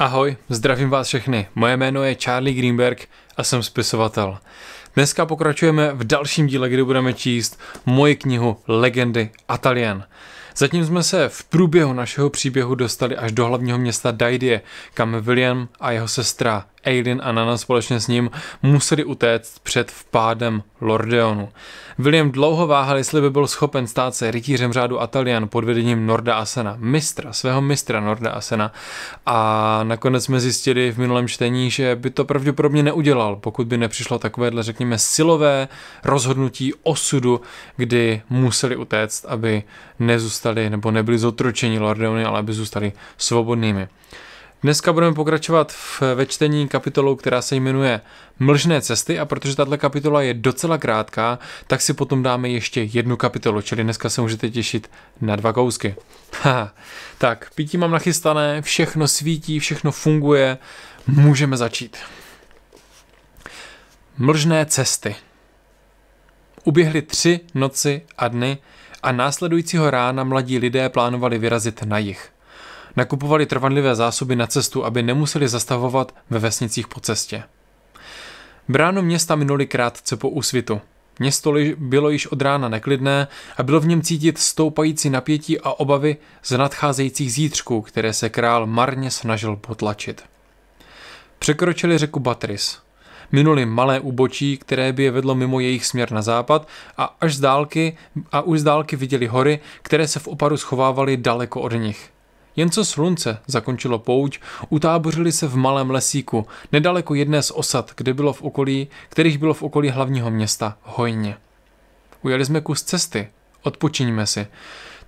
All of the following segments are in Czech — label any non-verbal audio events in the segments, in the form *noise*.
Ahoj, zdravím vás všechny. Moje jméno je Charlie Greenberg a jsem spisovatel. Dneska pokračujeme v dalším díle, kdy budeme číst moji knihu Legendy Atalien. Zatím jsme se v průběhu našeho příběhu dostali až do hlavního města Daidie, kam William a jeho sestra Aiden a Nana společně s ním museli utéct před vpádem Lordeonu. William dlouho váhal, jestli by byl schopen stát se rytířem řádu Atalian pod vedením Norda Asena, mistra, svého mistra Norda Asena. A nakonec jsme zjistili v minulém čtení, že by to pravděpodobně neudělal, pokud by nepřišlo takovéhle, řekněme, silové rozhodnutí osudu, kdy museli utéct, aby nezůstali nebo nebyli zotročeni Lordeony, ale aby zůstali svobodnými. Dneska budeme pokračovat v, ve čtení kapitolou, která se jmenuje Mlžné cesty a protože tato kapitola je docela krátká, tak si potom dáme ještě jednu kapitolu, čili dneska se můžete těšit na dva kousky. *laughs* Ha, tak, pití mám nachystané, všechno svítí, všechno funguje, můžeme začít. Mlžné cesty. Uběhly tři noci a dny a následujícího rána mladí lidé plánovali vyrazit na jich. Nakupovali trvanlivé zásoby na cestu, aby nemuseli zastavovat ve vesnicích po cestě. Bránu města minuli krátce po úsvitu. Město bylo již od rána neklidné a bylo v něm cítit stoupající napětí a obavy z nadcházejících zítřků, které se král marně snažil potlačit. Překročili řeku Batris. Minuli malé úbočí, které by je vedlo mimo jejich směr na západ a až z dálky a už z dálky viděli hory, které se v oparu schovávaly daleko od nich. Jen co slunce zakončilo pouť, utábořili se v malém lesíku, nedaleko jedné z osad, kde bylo v okolí, kterých bylo v okolí hlavního města Hojně. Ujeli jsme kus cesty, odpočiníme si.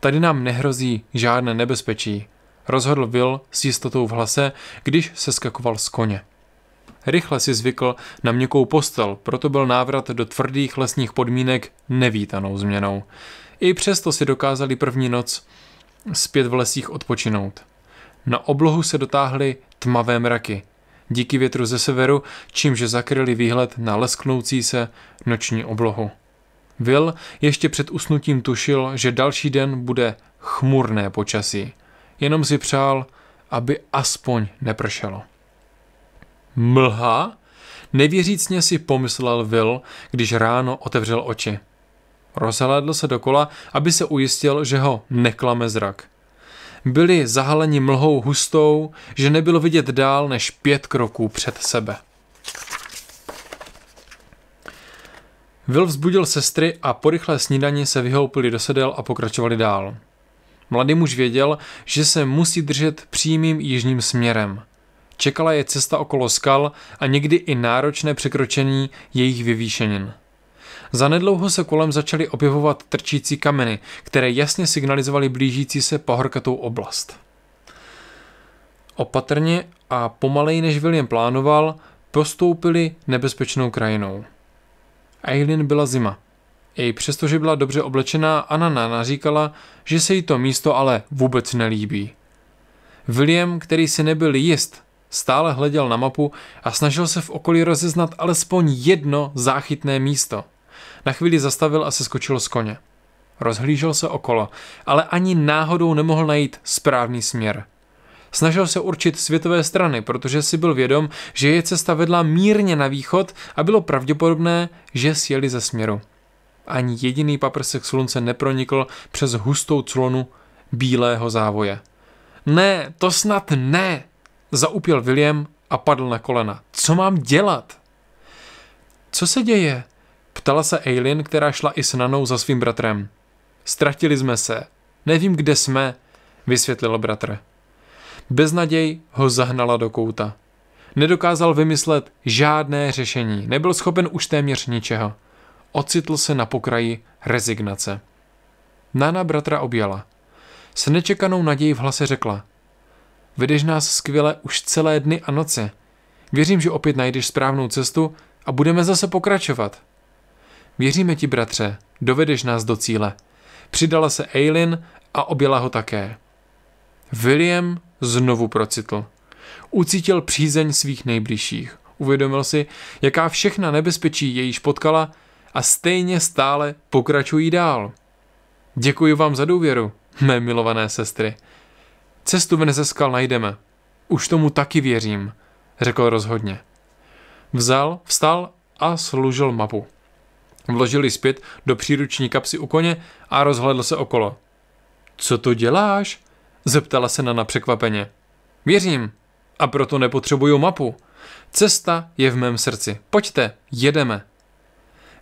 Tady nám nehrozí žádné nebezpečí, rozhodl Will s jistotou v hlase, když se skakoval z koně. Rychle si zvykl na měkkou postel, proto byl návrat do tvrdých lesních podmínek nevítanou změnou. I přesto si dokázali první noc zpět v lesích odpočinout. Na oblohu se dotáhly tmavé mraky, díky větru ze severu, čímž zakryli výhled na lesknoucí se noční oblohu. Will ještě před usnutím tušil, že další den bude chmurné počasí. Jenom si přál, aby aspoň nepršelo. Mlha? Nevěřícně si pomyslel Will, když ráno otevřel oči. Rozhlédl se dokola, aby se ujistil, že ho neklame zrak. Byli zahaleni mlhou hustou, že nebylo vidět dál než pět kroků před sebe. Will vzbudil sestry a po rychlé snídani se vyhoupili do sedel a pokračovali dál. Mladý muž věděl, že se musí držet přímým jižním směrem. Čekala je cesta okolo skal a někdy i náročné překročení jejich vyvýšenin. Zanedlouho se kolem začaly objevovat trčící kameny, které jasně signalizovaly blížící se pahorkatou oblast. Opatrně a pomaleji než William plánoval, prostoupili nebezpečnou krajinou. Eileen byla zima. I přestože byla dobře oblečená, Anana naříkala, že se jí to místo ale vůbec nelíbí. William, který si nebyl jist, stále hleděl na mapu a snažil se v okolí rozeznat alespoň jedno záchytné místo. Na chvíli zastavil a se skočil z koně. Rozhlížel se okolo, ale ani náhodou nemohl najít správný směr. Snažil se určit světové strany, protože si byl vědom, že je cesta vedla mírně na východ a bylo pravděpodobné, že sjeli ze směru. Ani jediný paprsek slunce nepronikl přes hustou clonu bílého závoje. Ne, to snad ne, zaupil William a padl na kolena. Co mám dělat? Co se děje? Ptala se Eileen, která šla i s Nanou za svým bratrem. Ztratili jsme se. Nevím, kde jsme, vysvětlil bratr. Beznaděj ho zahnala do kouta. Nedokázal vymyslet žádné řešení, nebyl schopen už téměř ničeho. Ocitl se na pokraji rezignace. Nana bratra objala. S nečekanou naději v hlase řekla. Vedeš nás skvěle už celé dny a noci. Věřím, že opět najdeš správnou cestu a budeme zase pokračovat. Věříme ti, bratře, dovedeš nás do cíle. Přidala se Eileen a objela ho také. William znovu procitl. Ucítil přízeň svých nejbližších. Uvědomil si, jaká všechna nebezpečí již potkala a stejně stále pokračují dál. Děkuji vám za důvěru, mé milované sestry. Cestu ven ze skal najdeme. Už tomu taky věřím, řekl rozhodně. Vzal, vstal a služil mapu. Vložili zpět do příruční kapsy u koně a rozhledl se okolo. Co to děláš? Zeptala se Nana překvapeně. Věřím. A proto nepotřebuju mapu. Cesta je v mém srdci. Pojďte, jedeme.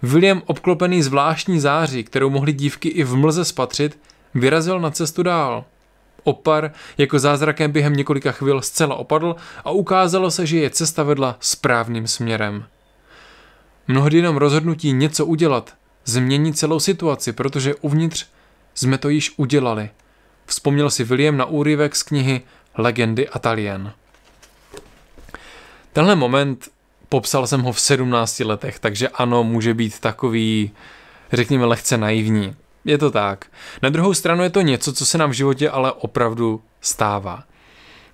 William, obklopený zvláštní září, kterou mohly dívky i v mlze spatřit, vyrazil na cestu dál. Opar jako zázrakem během několika chvil zcela opadl a ukázalo se, že je cesta vedla správným směrem. Mnohdy jenom rozhodnutí něco udělat změní celou situaci, protože uvnitř jsme to již udělali. Vzpomněl si William na úryvek z knihy Legendy Atalien. Tenhle moment popsal jsem ho v 17 letech, takže ano, může být takový, řekněme, lehce naivní. Je to tak. Na druhou stranu je to něco, co se nám v životě ale opravdu stává.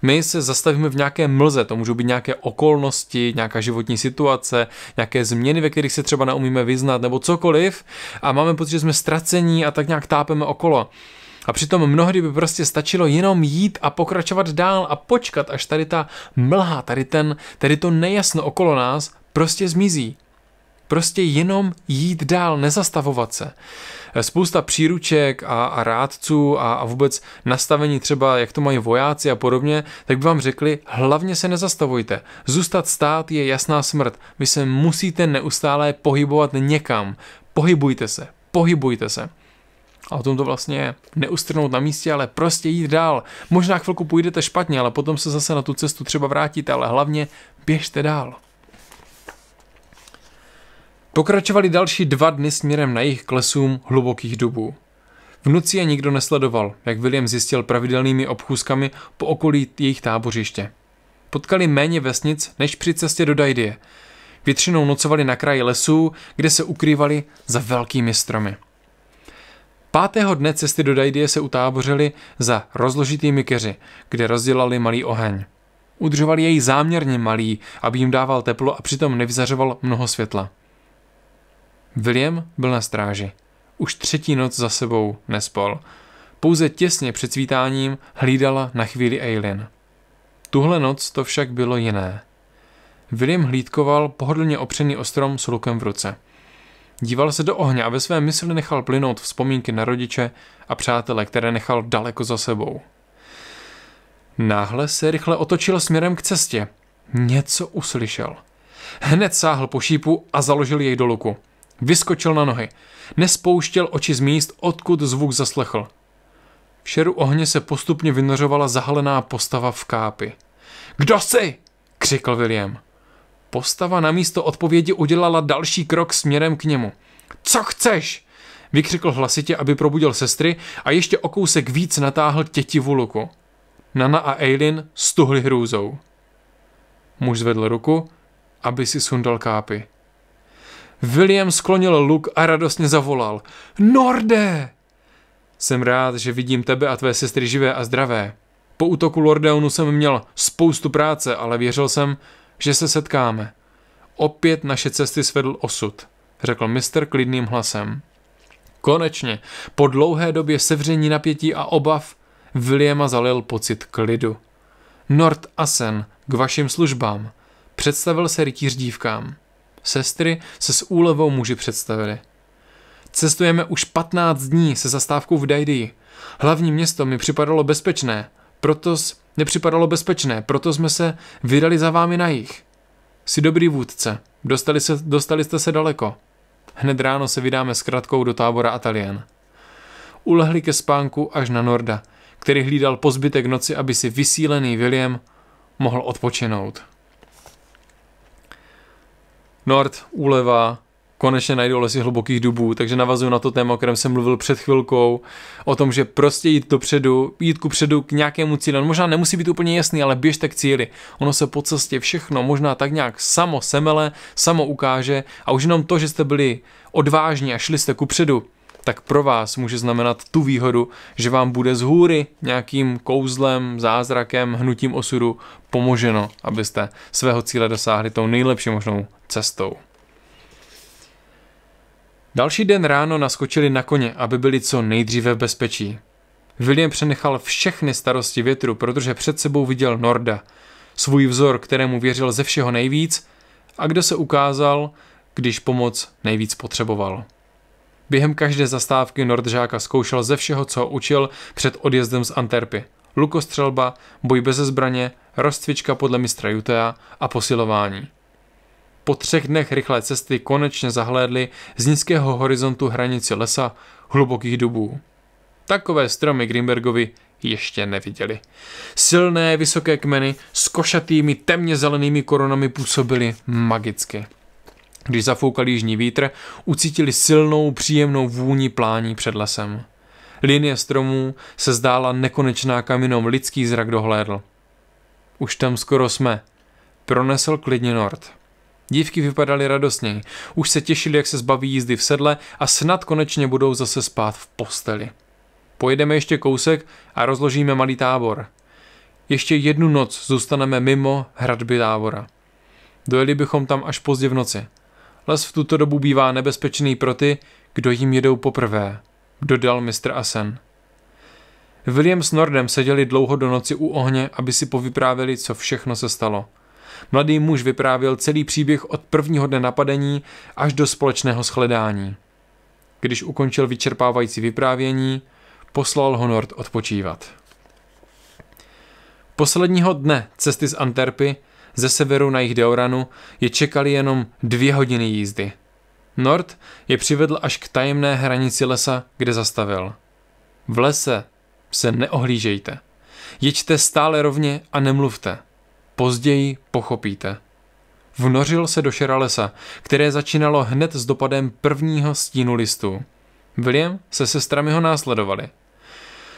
My se zastavíme v nějaké mlze, to můžou být nějaké okolnosti, nějaká životní situace, nějaké změny, ve kterých se třeba neumíme vyznat nebo cokoliv a máme pocit, že jsme ztracení a tak nějak tápeme okolo. A přitom mnohdy by prostě stačilo jenom jít a pokračovat dál a počkat, až tady ta mlha, tady, ten, tady to nejasno okolo nás prostě zmizí. Prostě jenom jít dál, nezastavovat se. Eh, spousta příruček a, a rádců a, a vůbec nastavení třeba, jak to mají vojáci a podobně, tak by vám řekli, hlavně se nezastavujte. Zůstat stát je jasná smrt. Vy se musíte neustále pohybovat někam. Pohybujte se, pohybujte se. A o tom to vlastně je. Neustrnout na místě, ale prostě jít dál. Možná chvilku půjdete špatně, ale potom se zase na tu cestu třeba vrátíte, ale hlavně běžte dál. Pokračovali další dva dny směrem na jejich klesům hlubokých dubů. V noci je nikdo nesledoval, jak William zjistil pravidelnými obchůzkami po okolí jejich tábořiště. Potkali méně vesnic než při cestě do Dajdie. Většinou nocovali na kraji lesů, kde se ukrývali za velkými stromy. Pátého dne cesty do Dajdie se utábořili za rozložitými keři, kde rozdělali malý oheň. Udržovali jej záměrně malý, aby jim dával teplo a přitom nevyzařoval mnoho světla. William byl na stráži. Už třetí noc za sebou nespol. Pouze těsně před svítáním hlídala na chvíli Eileen. Tuhle noc to však bylo jiné. William hlídkoval pohodlně opřený o strom s lukem v ruce. Díval se do ohně a ve své mysli nechal plynout vzpomínky na rodiče a přátele, které nechal daleko za sebou. Náhle se rychle otočil směrem k cestě. Něco uslyšel. Hned sáhl po šípu a založil jej do luku. Vyskočil na nohy. Nespouštěl oči z míst, odkud zvuk zaslechl. V šeru ohně se postupně vynořovala zahalená postava v kápi. Kdo jsi? křikl William. Postava na místo odpovědi udělala další krok směrem k němu. Co chceš? vykřikl hlasitě, aby probudil sestry a ještě o kousek víc natáhl tětivu luku. Nana a Eileen stuhly hrůzou. Muž zvedl ruku, aby si sundal kápy. William sklonil luk a radostně zavolal. Norde! Jsem rád, že vidím tebe a tvé sestry živé a zdravé. Po útoku Lordeonu jsem měl spoustu práce, ale věřil jsem, že se setkáme. Opět naše cesty svedl osud, řekl mistr klidným hlasem. Konečně, po dlouhé době sevření napětí a obav, Williama zalil pocit klidu. Nord Asen, k vašim službám, představil se rytíř dívkám sestry se s úlevou muži představili. Cestujeme už 15 dní se zastávkou v Dajdii. Hlavní město mi připadalo bezpečné, proto nepřipadalo bezpečné, proto jsme se vydali za vámi na jich. Jsi dobrý vůdce, dostali, se, dostali jste se daleko. Hned ráno se vydáme s kratkou do tábora Atalien. Ulehli ke spánku až na Norda, který hlídal pozbytek noci, aby si vysílený William mohl odpočinout. Nord, úleva, konečně najdou lesy hlubokých dubů, takže navazuju na to téma, o kterém jsem mluvil před chvilkou, o tom, že prostě jít dopředu, jít ku předu k nějakému cíli, On možná nemusí být úplně jasný, ale běžte k cíli. Ono se po cestě všechno možná tak nějak samo semele, samo ukáže a už jenom to, že jste byli odvážní a šli jste ku předu, tak pro vás může znamenat tu výhodu, že vám bude z hůry nějakým kouzlem, zázrakem, hnutím osudu pomoženo, abyste svého cíle dosáhli tou nejlepší možnou cestou. Další den ráno naskočili na koně, aby byli co nejdříve v bezpečí. William přenechal všechny starosti větru, protože před sebou viděl Norda, svůj vzor, kterému věřil ze všeho nejvíc a kde se ukázal, když pomoc nejvíc potřeboval. Během každé zastávky Nordžáka zkoušel ze všeho, co učil před odjezdem z Anterpy. Lukostřelba, boj bez zbraně, rozcvička podle mistra Jutea a posilování. Po třech dnech rychlé cesty konečně zahlédli z nízkého horizontu hranici lesa hlubokých dubů. Takové stromy Grimbergovi ještě neviděli. Silné vysoké kmeny s košatými temně zelenými korunami působily magicky. Když zafoukal jižní vítr, ucítili silnou, příjemnou vůni plání před lesem. Linie stromů se zdála nekonečná kaminom lidský zrak dohlédl. Už tam skoro jsme. Pronesl klidně Nord. Dívky vypadaly radostněji, už se těšili, jak se zbaví jízdy v sedle a snad konečně budou zase spát v posteli. Pojedeme ještě kousek a rozložíme malý tábor. Ještě jednu noc zůstaneme mimo hradby tábora. Dojeli bychom tam až pozdě v noci. Les v tuto dobu bývá nebezpečný pro ty, kdo jim jedou poprvé, dodal mistr Asen. William s Nordem seděli dlouho do noci u ohně, aby si povyprávěli, co všechno se stalo. Mladý muž vyprávěl celý příběh od prvního dne napadení až do společného shledání. Když ukončil vyčerpávající vyprávění, poslal ho Nord odpočívat. Posledního dne cesty z Anterpy ze severu na jich Deoranu je čekali jenom dvě hodiny jízdy. Nord je přivedl až k tajemné hranici lesa, kde zastavil. V lese se neohlížejte. Jeďte stále rovně a nemluvte. Později pochopíte. Vnořil se do šera lesa, které začínalo hned s dopadem prvního stínu listů. William se sestrami ho následovali.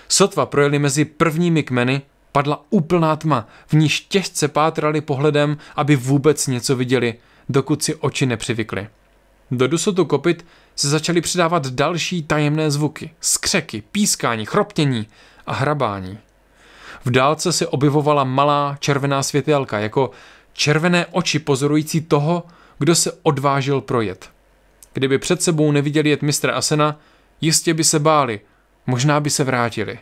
Sotva projeli mezi prvními kmeny Padla úplná tma, v níž těžce pátrali pohledem, aby vůbec něco viděli, dokud si oči nepřivykly. Do dusotu kopit se začaly přidávat další tajemné zvuky, skřeky, pískání, chroptění a hrabání. V dálce se objevovala malá červená světelka, jako červené oči pozorující toho, kdo se odvážil projet. Kdyby před sebou neviděli jet mistra Asena, jistě by se báli, možná by se vrátili.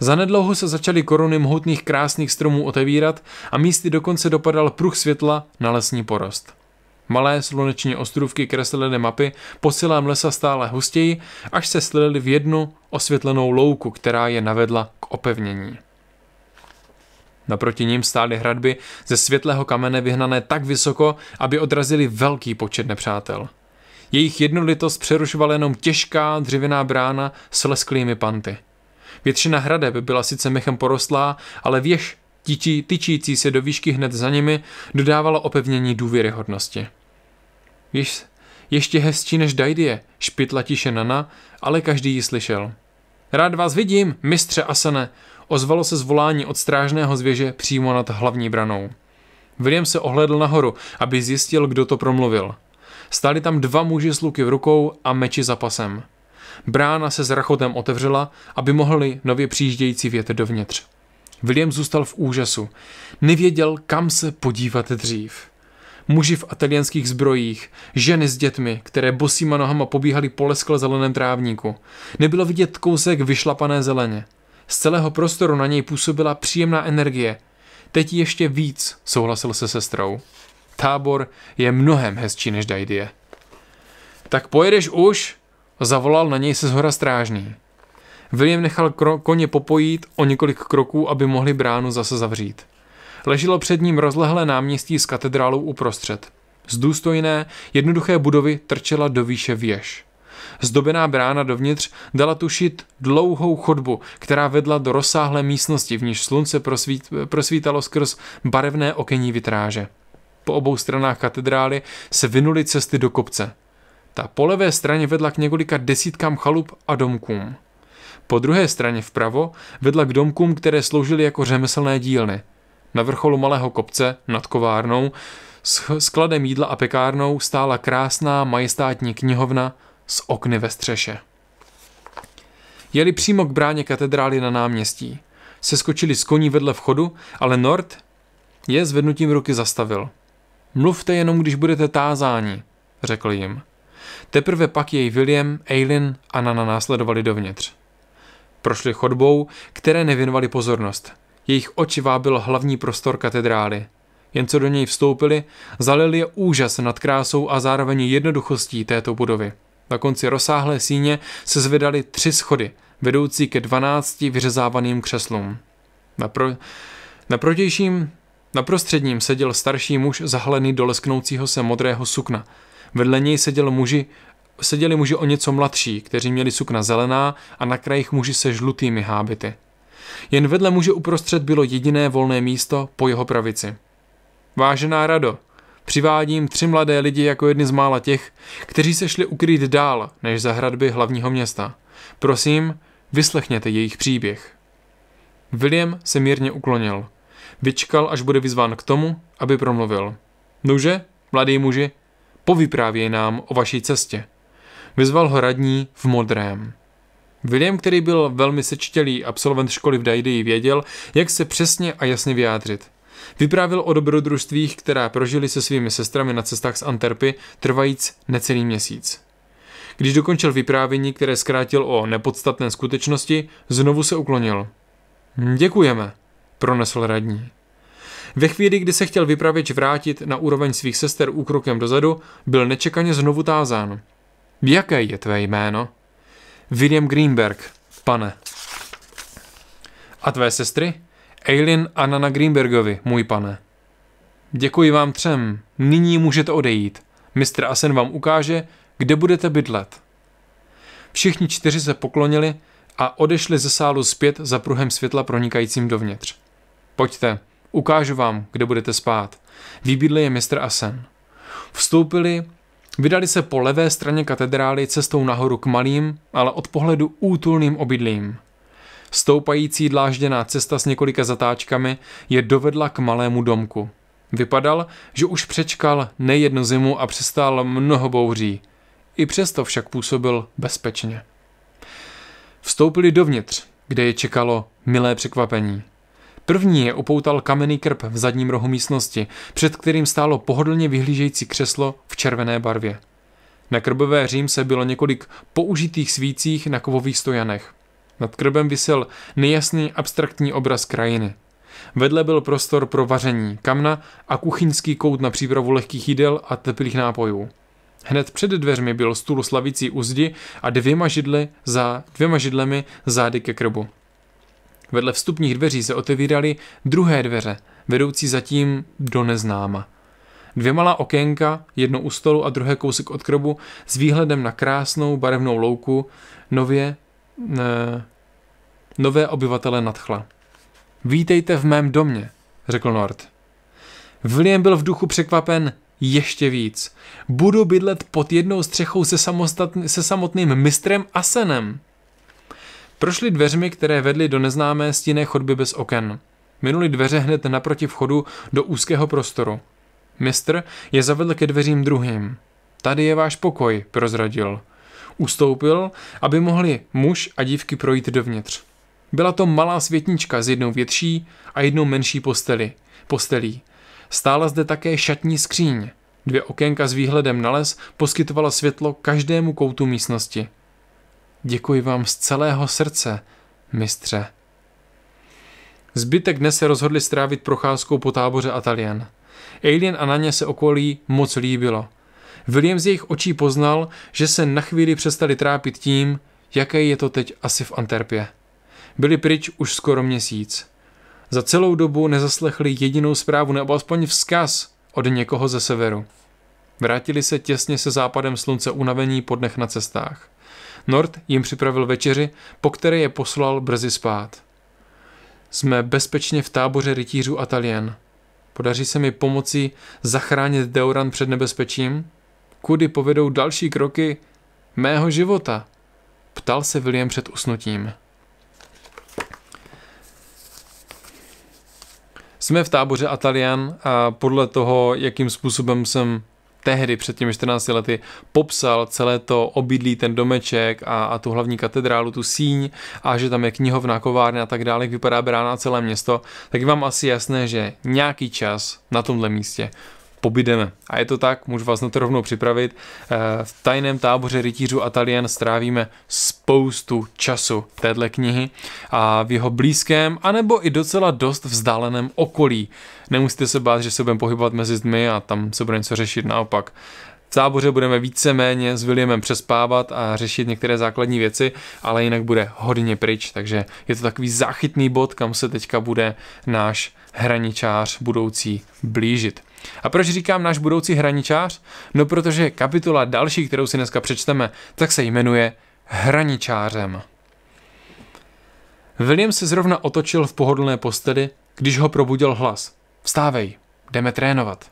Zanedlouho se začaly koruny mohutných krásných stromů otevírat a místy dokonce dopadal pruh světla na lesní porost. Malé sluneční ostrůvky kreslené mapy posilám lesa stále hustěji, až se slili v jednu osvětlenou louku, která je navedla k opevnění. Naproti ním stály hradby ze světlého kamene vyhnané tak vysoko, aby odrazili velký počet nepřátel. Jejich jednolitost přerušovala jenom těžká dřevěná brána s lesklými panty – Většina hradeb byla sice mechem porostlá, ale věž tyčí, tyčící se do výšky hned za nimi dodávala opevnění důvěryhodnosti. Věž ještě hezčí než Dajdie, špitla tiše Nana, ale každý ji slyšel. Rád vás vidím, mistře Asane, ozvalo se zvolání od strážného zvěže přímo nad hlavní branou. William se ohledl nahoru, aby zjistil, kdo to promluvil. Stáli tam dva muži s luky v rukou a meči za pasem. Brána se s rachotem otevřela, aby mohli nově přijíždějící vjet dovnitř. William zůstal v úžasu. Nevěděl, kam se podívat dřív. Muži v atelianských zbrojích, ženy s dětmi, které bosýma nohama pobíhali po leskle zeleném trávníku. Nebylo vidět kousek vyšlapané zeleně. Z celého prostoru na něj působila příjemná energie. Teď ještě víc, souhlasil se sestrou. Tábor je mnohem hezčí než Dajdie. Tak pojedeš už? Zavolal na něj se zhora strážný. William nechal kro- koně popojít o několik kroků, aby mohli bránu zase zavřít. Leželo před ním rozlehlé náměstí s katedrálou uprostřed. Z důstojné, jednoduché budovy trčela do výše věž. Zdobená brána dovnitř dala tušit dlouhou chodbu, která vedla do rozsáhlé místnosti, v níž slunce prosvít, prosvítalo skrz barevné okenní vitráže. Po obou stranách katedrály se vynuly cesty do kopce – ta po levé straně vedla k několika desítkám chalup a domkům. Po druhé straně vpravo vedla k domkům, které sloužily jako řemeslné dílny. Na vrcholu malého kopce, nad kovárnou, s skladem jídla a pekárnou stála krásná majestátní knihovna s okny ve střeše. Jeli přímo k bráně katedrály na náměstí. Seskočili z koní vedle vchodu, ale Nord je zvednutím ruky zastavil. Mluvte jenom, když budete tázáni, řekl jim. Teprve pak jej William, Aileen a Nana následovali dovnitř. Prošli chodbou, které nevěnovali pozornost. Jejich oči vábil hlavní prostor katedrály. Jen co do něj vstoupili, zalil je úžas nad krásou a zároveň jednoduchostí této budovy. Na konci rozsáhlé síně se zvedaly tři schody, vedoucí ke dvanácti vyřezávaným křeslům. Na, pro... na protějším na prostředním seděl starší muž zahalený do lesknoucího se modrého sukna – Vedle něj seděl muži, seděli muži o něco mladší, kteří měli sukna zelená a na krajích muži se žlutými hábity. Jen vedle muže uprostřed bylo jediné volné místo po jeho pravici. Vážená rado, přivádím tři mladé lidi jako jedny z mála těch, kteří se šli ukryt dál než za hradby hlavního města. Prosím, vyslechněte jejich příběh. William se mírně uklonil. Vyčkal, až bude vyzván k tomu, aby promluvil. Nože, mladý muži, povyprávěj nám o vaší cestě. Vyzval ho radní v modrém. William, který byl velmi sečtělý absolvent školy v Dajdeji věděl, jak se přesně a jasně vyjádřit. Vyprávil o dobrodružstvích, která prožili se svými sestrami na cestách z Anterpy, trvajíc necelý měsíc. Když dokončil vyprávění, které zkrátil o nepodstatné skutečnosti, znovu se uklonil. Děkujeme, pronesl radní. Ve chvíli, kdy se chtěl vypravěč vrátit na úroveň svých sester úkrokem dozadu, byl nečekaně znovu tázán. Jaké je tvé jméno? William Greenberg, pane. A tvé sestry? Eileen a Nana Greenbergovi, můj pane. Děkuji vám třem. Nyní můžete odejít. Mistr Asen vám ukáže, kde budete bydlet. Všichni čtyři se poklonili a odešli ze sálu zpět za pruhem světla pronikajícím dovnitř. Pojďte, Ukážu vám, kde budete spát. Vybídli je mistr Asen. Vstoupili, vydali se po levé straně katedrály cestou nahoru k malým, ale od pohledu útulným obydlím. Stoupající dlážděná cesta s několika zatáčkami je dovedla k malému domku. Vypadal, že už přečkal nejednu zimu a přestal mnoho bouří. I přesto však působil bezpečně. Vstoupili dovnitř, kde je čekalo milé překvapení. První je opoutal kamenný krb v zadním rohu místnosti, před kterým stálo pohodlně vyhlížející křeslo v červené barvě. Na krbové se bylo několik použitých svících na kovových stojanech. Nad krbem visel nejasný abstraktní obraz krajiny. Vedle byl prostor pro vaření kamna a kuchyňský kout na přípravu lehkých jídel a teplých nápojů. Hned před dveřmi byl stůl slavící uzdi a dvěma, židly za, dvěma židlemi zády ke krbu. Vedle vstupních dveří se otevíraly druhé dveře, vedoucí zatím do neznáma. Dvě malá okénka, jedno u stolu a druhé kousek od krobu, s výhledem na krásnou barevnou louku, nově, ne, eh, nové obyvatele nadchla. Vítejte v mém domě, řekl Nord. William byl v duchu překvapen ještě víc. Budu bydlet pod jednou střechou se, samostatn- se samotným mistrem Asenem. Prošli dveřmi, které vedly do neznámé stinné chodby bez oken. Minuli dveře hned naproti vchodu do úzkého prostoru. Mistr je zavedl ke dveřím druhým. Tady je váš pokoj, prozradil. Ustoupil, aby mohli muž a dívky projít dovnitř. Byla to malá světnička s jednou větší a jednou menší posteli, postelí. Stála zde také šatní skříň. Dvě okénka s výhledem na les poskytovala světlo každému koutu místnosti. Děkuji vám z celého srdce, mistře. Zbytek dnes se rozhodli strávit procházkou po táboře Atalian. Alien a na ně se okolí moc líbilo. William z jejich očí poznal, že se na chvíli přestali trápit tím, jaké je to teď asi v Anterpě. Byli pryč už skoro měsíc. Za celou dobu nezaslechli jedinou zprávu nebo aspoň vzkaz od někoho ze severu. Vrátili se těsně se západem slunce unavení po dnech na cestách. Nord jim připravil večeři, po které je poslal brzy spát. Jsme bezpečně v táboře rytířů Atalien. Podaří se mi pomocí zachránit Deuran před nebezpečím? Kudy povedou další kroky mého života? Ptal se William před usnutím. Jsme v táboře Atalian a podle toho, jakým způsobem jsem tehdy před těmi 14 lety popsal celé to obydlí, ten domeček a, a tu hlavní katedrálu, tu síň a že tam je knihovna, kovárna a tak dále, jak vypadá brána a celé město, tak je vám asi jasné, že nějaký čas na tomhle místě pobydeme. A je to tak, můžu vás na to rovnou připravit. Eh, v tajném táboře rytířů Atalien strávíme spoustu času téhle knihy a v jeho blízkém, anebo i docela dost vzdáleném okolí. Nemusíte se bát, že se budeme pohybovat mezi zdmi a tam se bude něco řešit naopak. V táboře budeme víceméně s Williamem přespávat a řešit některé základní věci, ale jinak bude hodně pryč, takže je to takový záchytný bod, kam se teďka bude náš hraničář budoucí blížit. A proč říkám náš budoucí hraničář? No protože kapitola další, kterou si dneska přečteme, tak se jmenuje Hraničářem. William se zrovna otočil v pohodlné posteli, když ho probudil hlas. Vstávej, jdeme trénovat.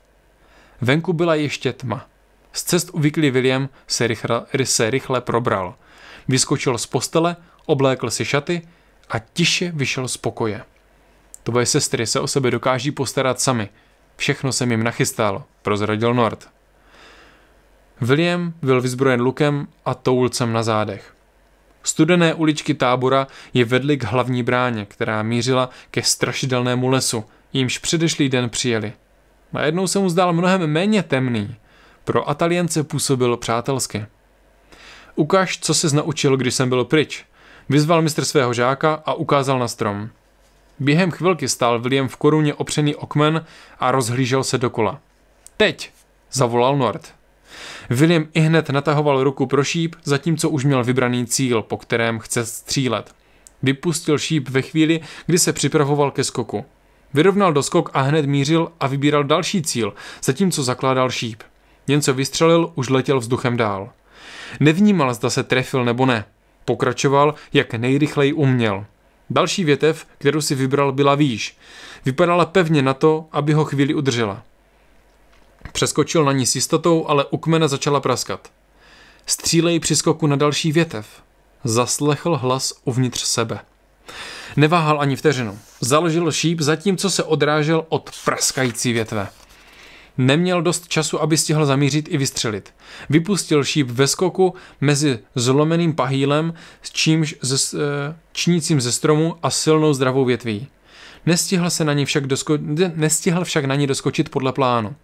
Venku byla ještě tma. Z cest uvyklý William se rychle, se rychle probral. Vyskočil z postele, oblékl si šaty a tiše vyšel z pokoje. Tvoje sestry se o sebe dokáží postarat sami – Všechno jsem jim nachystal, prozradil Nord. William byl vyzbrojen lukem a toulcem na zádech. Studené uličky tábora je vedly k hlavní bráně, která mířila ke strašidelnému lesu, jímž předešlý den přijeli. Najednou se mu zdál mnohem méně temný. Pro Atalience působil přátelsky. Ukaž, co se naučil, když jsem byl pryč. Vyzval mistr svého žáka a ukázal na strom. Během chvilky stál William v koruně opřený okmen a rozhlížel se dokola. Teď! zavolal Nord. William i hned natahoval ruku pro šíp, zatímco už měl vybraný cíl, po kterém chce střílet. Vypustil šíp ve chvíli, kdy se připravoval ke skoku. Vyrovnal doskok a hned mířil a vybíral další cíl, zatímco zakládal šíp. Jen co vystřelil, už letěl vzduchem dál. Nevnímal, zda se trefil nebo ne. Pokračoval, jak nejrychleji uměl. Další větev, kterou si vybral, byla výš. Vypadala pevně na to, aby ho chvíli udržela. Přeskočil na ní s jistotou, ale u kmene začala praskat. Střílej při skoku na další větev. Zaslechl hlas uvnitř sebe. Neváhal ani vteřinu. Založil šíp, zatímco se odrážel od praskající větve neměl dost času, aby stihl zamířit i vystřelit. Vypustil šíp ve skoku mezi zlomeným pahýlem s čímž ze, eh, čnícím ze stromu a silnou zdravou větví. Nestihl, se na ní však dosko- nestihl však na ní doskočit podle plánu.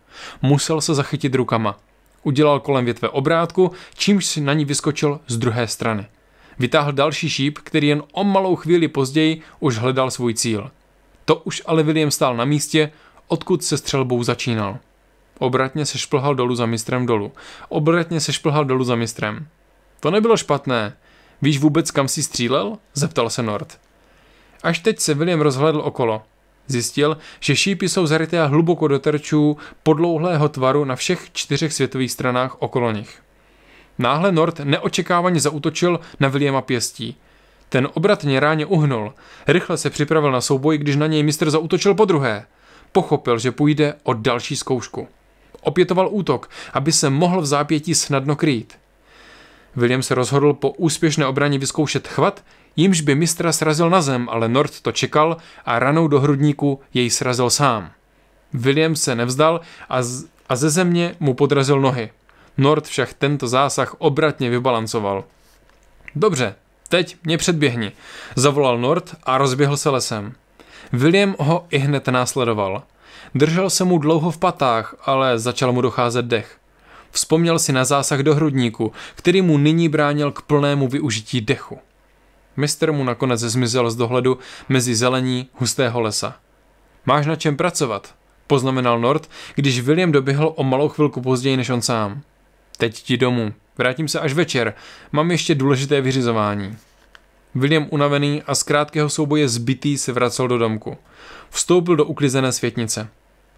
Musel se zachytit rukama. Udělal kolem větve obrátku, čímž si na ní vyskočil z druhé strany. Vytáhl další šíp, který jen o malou chvíli později už hledal svůj cíl. To už ale William stál na místě, odkud se střelbou začínal. Obratně se šplhal dolů za mistrem dolů. Obratně se šplhal dolů za mistrem. To nebylo špatné. Víš vůbec, kam si střílel? Zeptal se Nord. Až teď se William rozhledl okolo. Zjistil, že šípy jsou zaryté hluboko do terčů podlouhlého tvaru na všech čtyřech světových stranách okolo nich. Náhle Nord neočekávaně zautočil na Williama pěstí. Ten obratně ráně uhnul. Rychle se připravil na souboj, když na něj mistr zautočil po druhé. Pochopil, že půjde o další zkoušku opětoval útok, aby se mohl v zápětí snadno krýt. William se rozhodl po úspěšné obraně vyzkoušet chvat, jimž by mistra srazil na zem, ale Nord to čekal a ranou do hrudníku jej srazil sám. William se nevzdal a, z, a ze země mu podrazil nohy. Nord však tento zásah obratně vybalancoval. Dobře, teď mě předběhni, zavolal Nord a rozběhl se lesem. William ho i hned následoval. Držel se mu dlouho v patách, ale začal mu docházet dech. Vzpomněl si na zásah do hrudníku, který mu nyní bránil k plnému využití dechu. Mister mu nakonec zmizel z dohledu mezi zelení hustého lesa. Máš na čem pracovat, poznamenal Nord, když William doběhl o malou chvilku později než on sám. Teď ti domů. Vrátím se až večer. Mám ještě důležité vyřizování. William unavený a z krátkého souboje zbytý se vracel do domku. Vstoupil do uklizené světnice.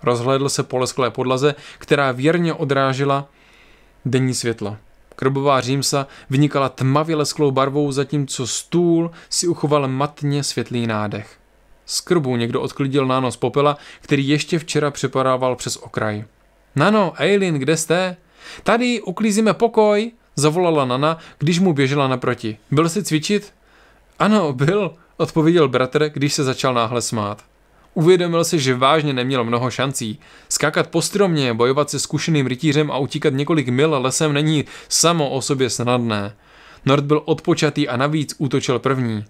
Rozhlédl se po lesklé podlaze, která věrně odrážela denní světlo. Krbová římsa vynikala tmavě lesklou barvou, zatímco stůl si uchoval matně světlý nádech. Z krbu někdo odklidil nános popela, který ještě včera přeparával přes okraj. Nano, Eileen, kde jste? Tady uklízíme pokoj, zavolala Nana, když mu běžela naproti. Byl si cvičit? Ano, byl, odpověděl bratr, když se začal náhle smát. Uvědomil si, že vážně neměl mnoho šancí. Skákat po stromě, bojovat se zkušeným rytířem a utíkat několik mil lesem není samo o sobě snadné. Nord byl odpočatý a navíc útočil první.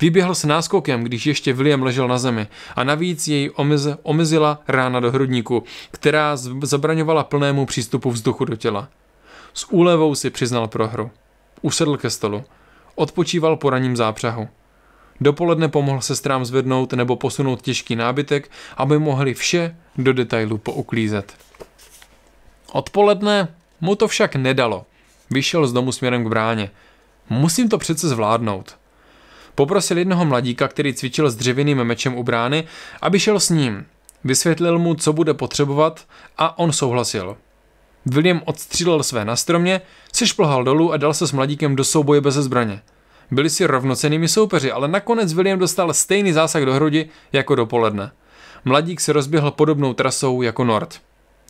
Vyběhl s náskokem, když ještě William ležel na zemi a navíc jej omiz, omizila rána do hrudníku, která zabraňovala plnému přístupu vzduchu do těla. S úlevou si přiznal prohru. Usedl ke stolu. Odpočíval po raním zápřahu. Dopoledne pomohl sestrám zvednout nebo posunout těžký nábytek, aby mohli vše do detailu pouklízet. Odpoledne mu to však nedalo. Vyšel z domu směrem k bráně. Musím to přece zvládnout. Poprosil jednoho mladíka, který cvičil s dřevěným mečem u brány, aby šel s ním. Vysvětlil mu, co bude potřebovat a on souhlasil. William odstřílel své na stromě, sešplhal dolů a dal se s mladíkem do souboje bez zbraně byli si rovnocenými soupeři, ale nakonec William dostal stejný zásah do hrudi jako dopoledne. Mladík se rozběhl podobnou trasou jako Nord.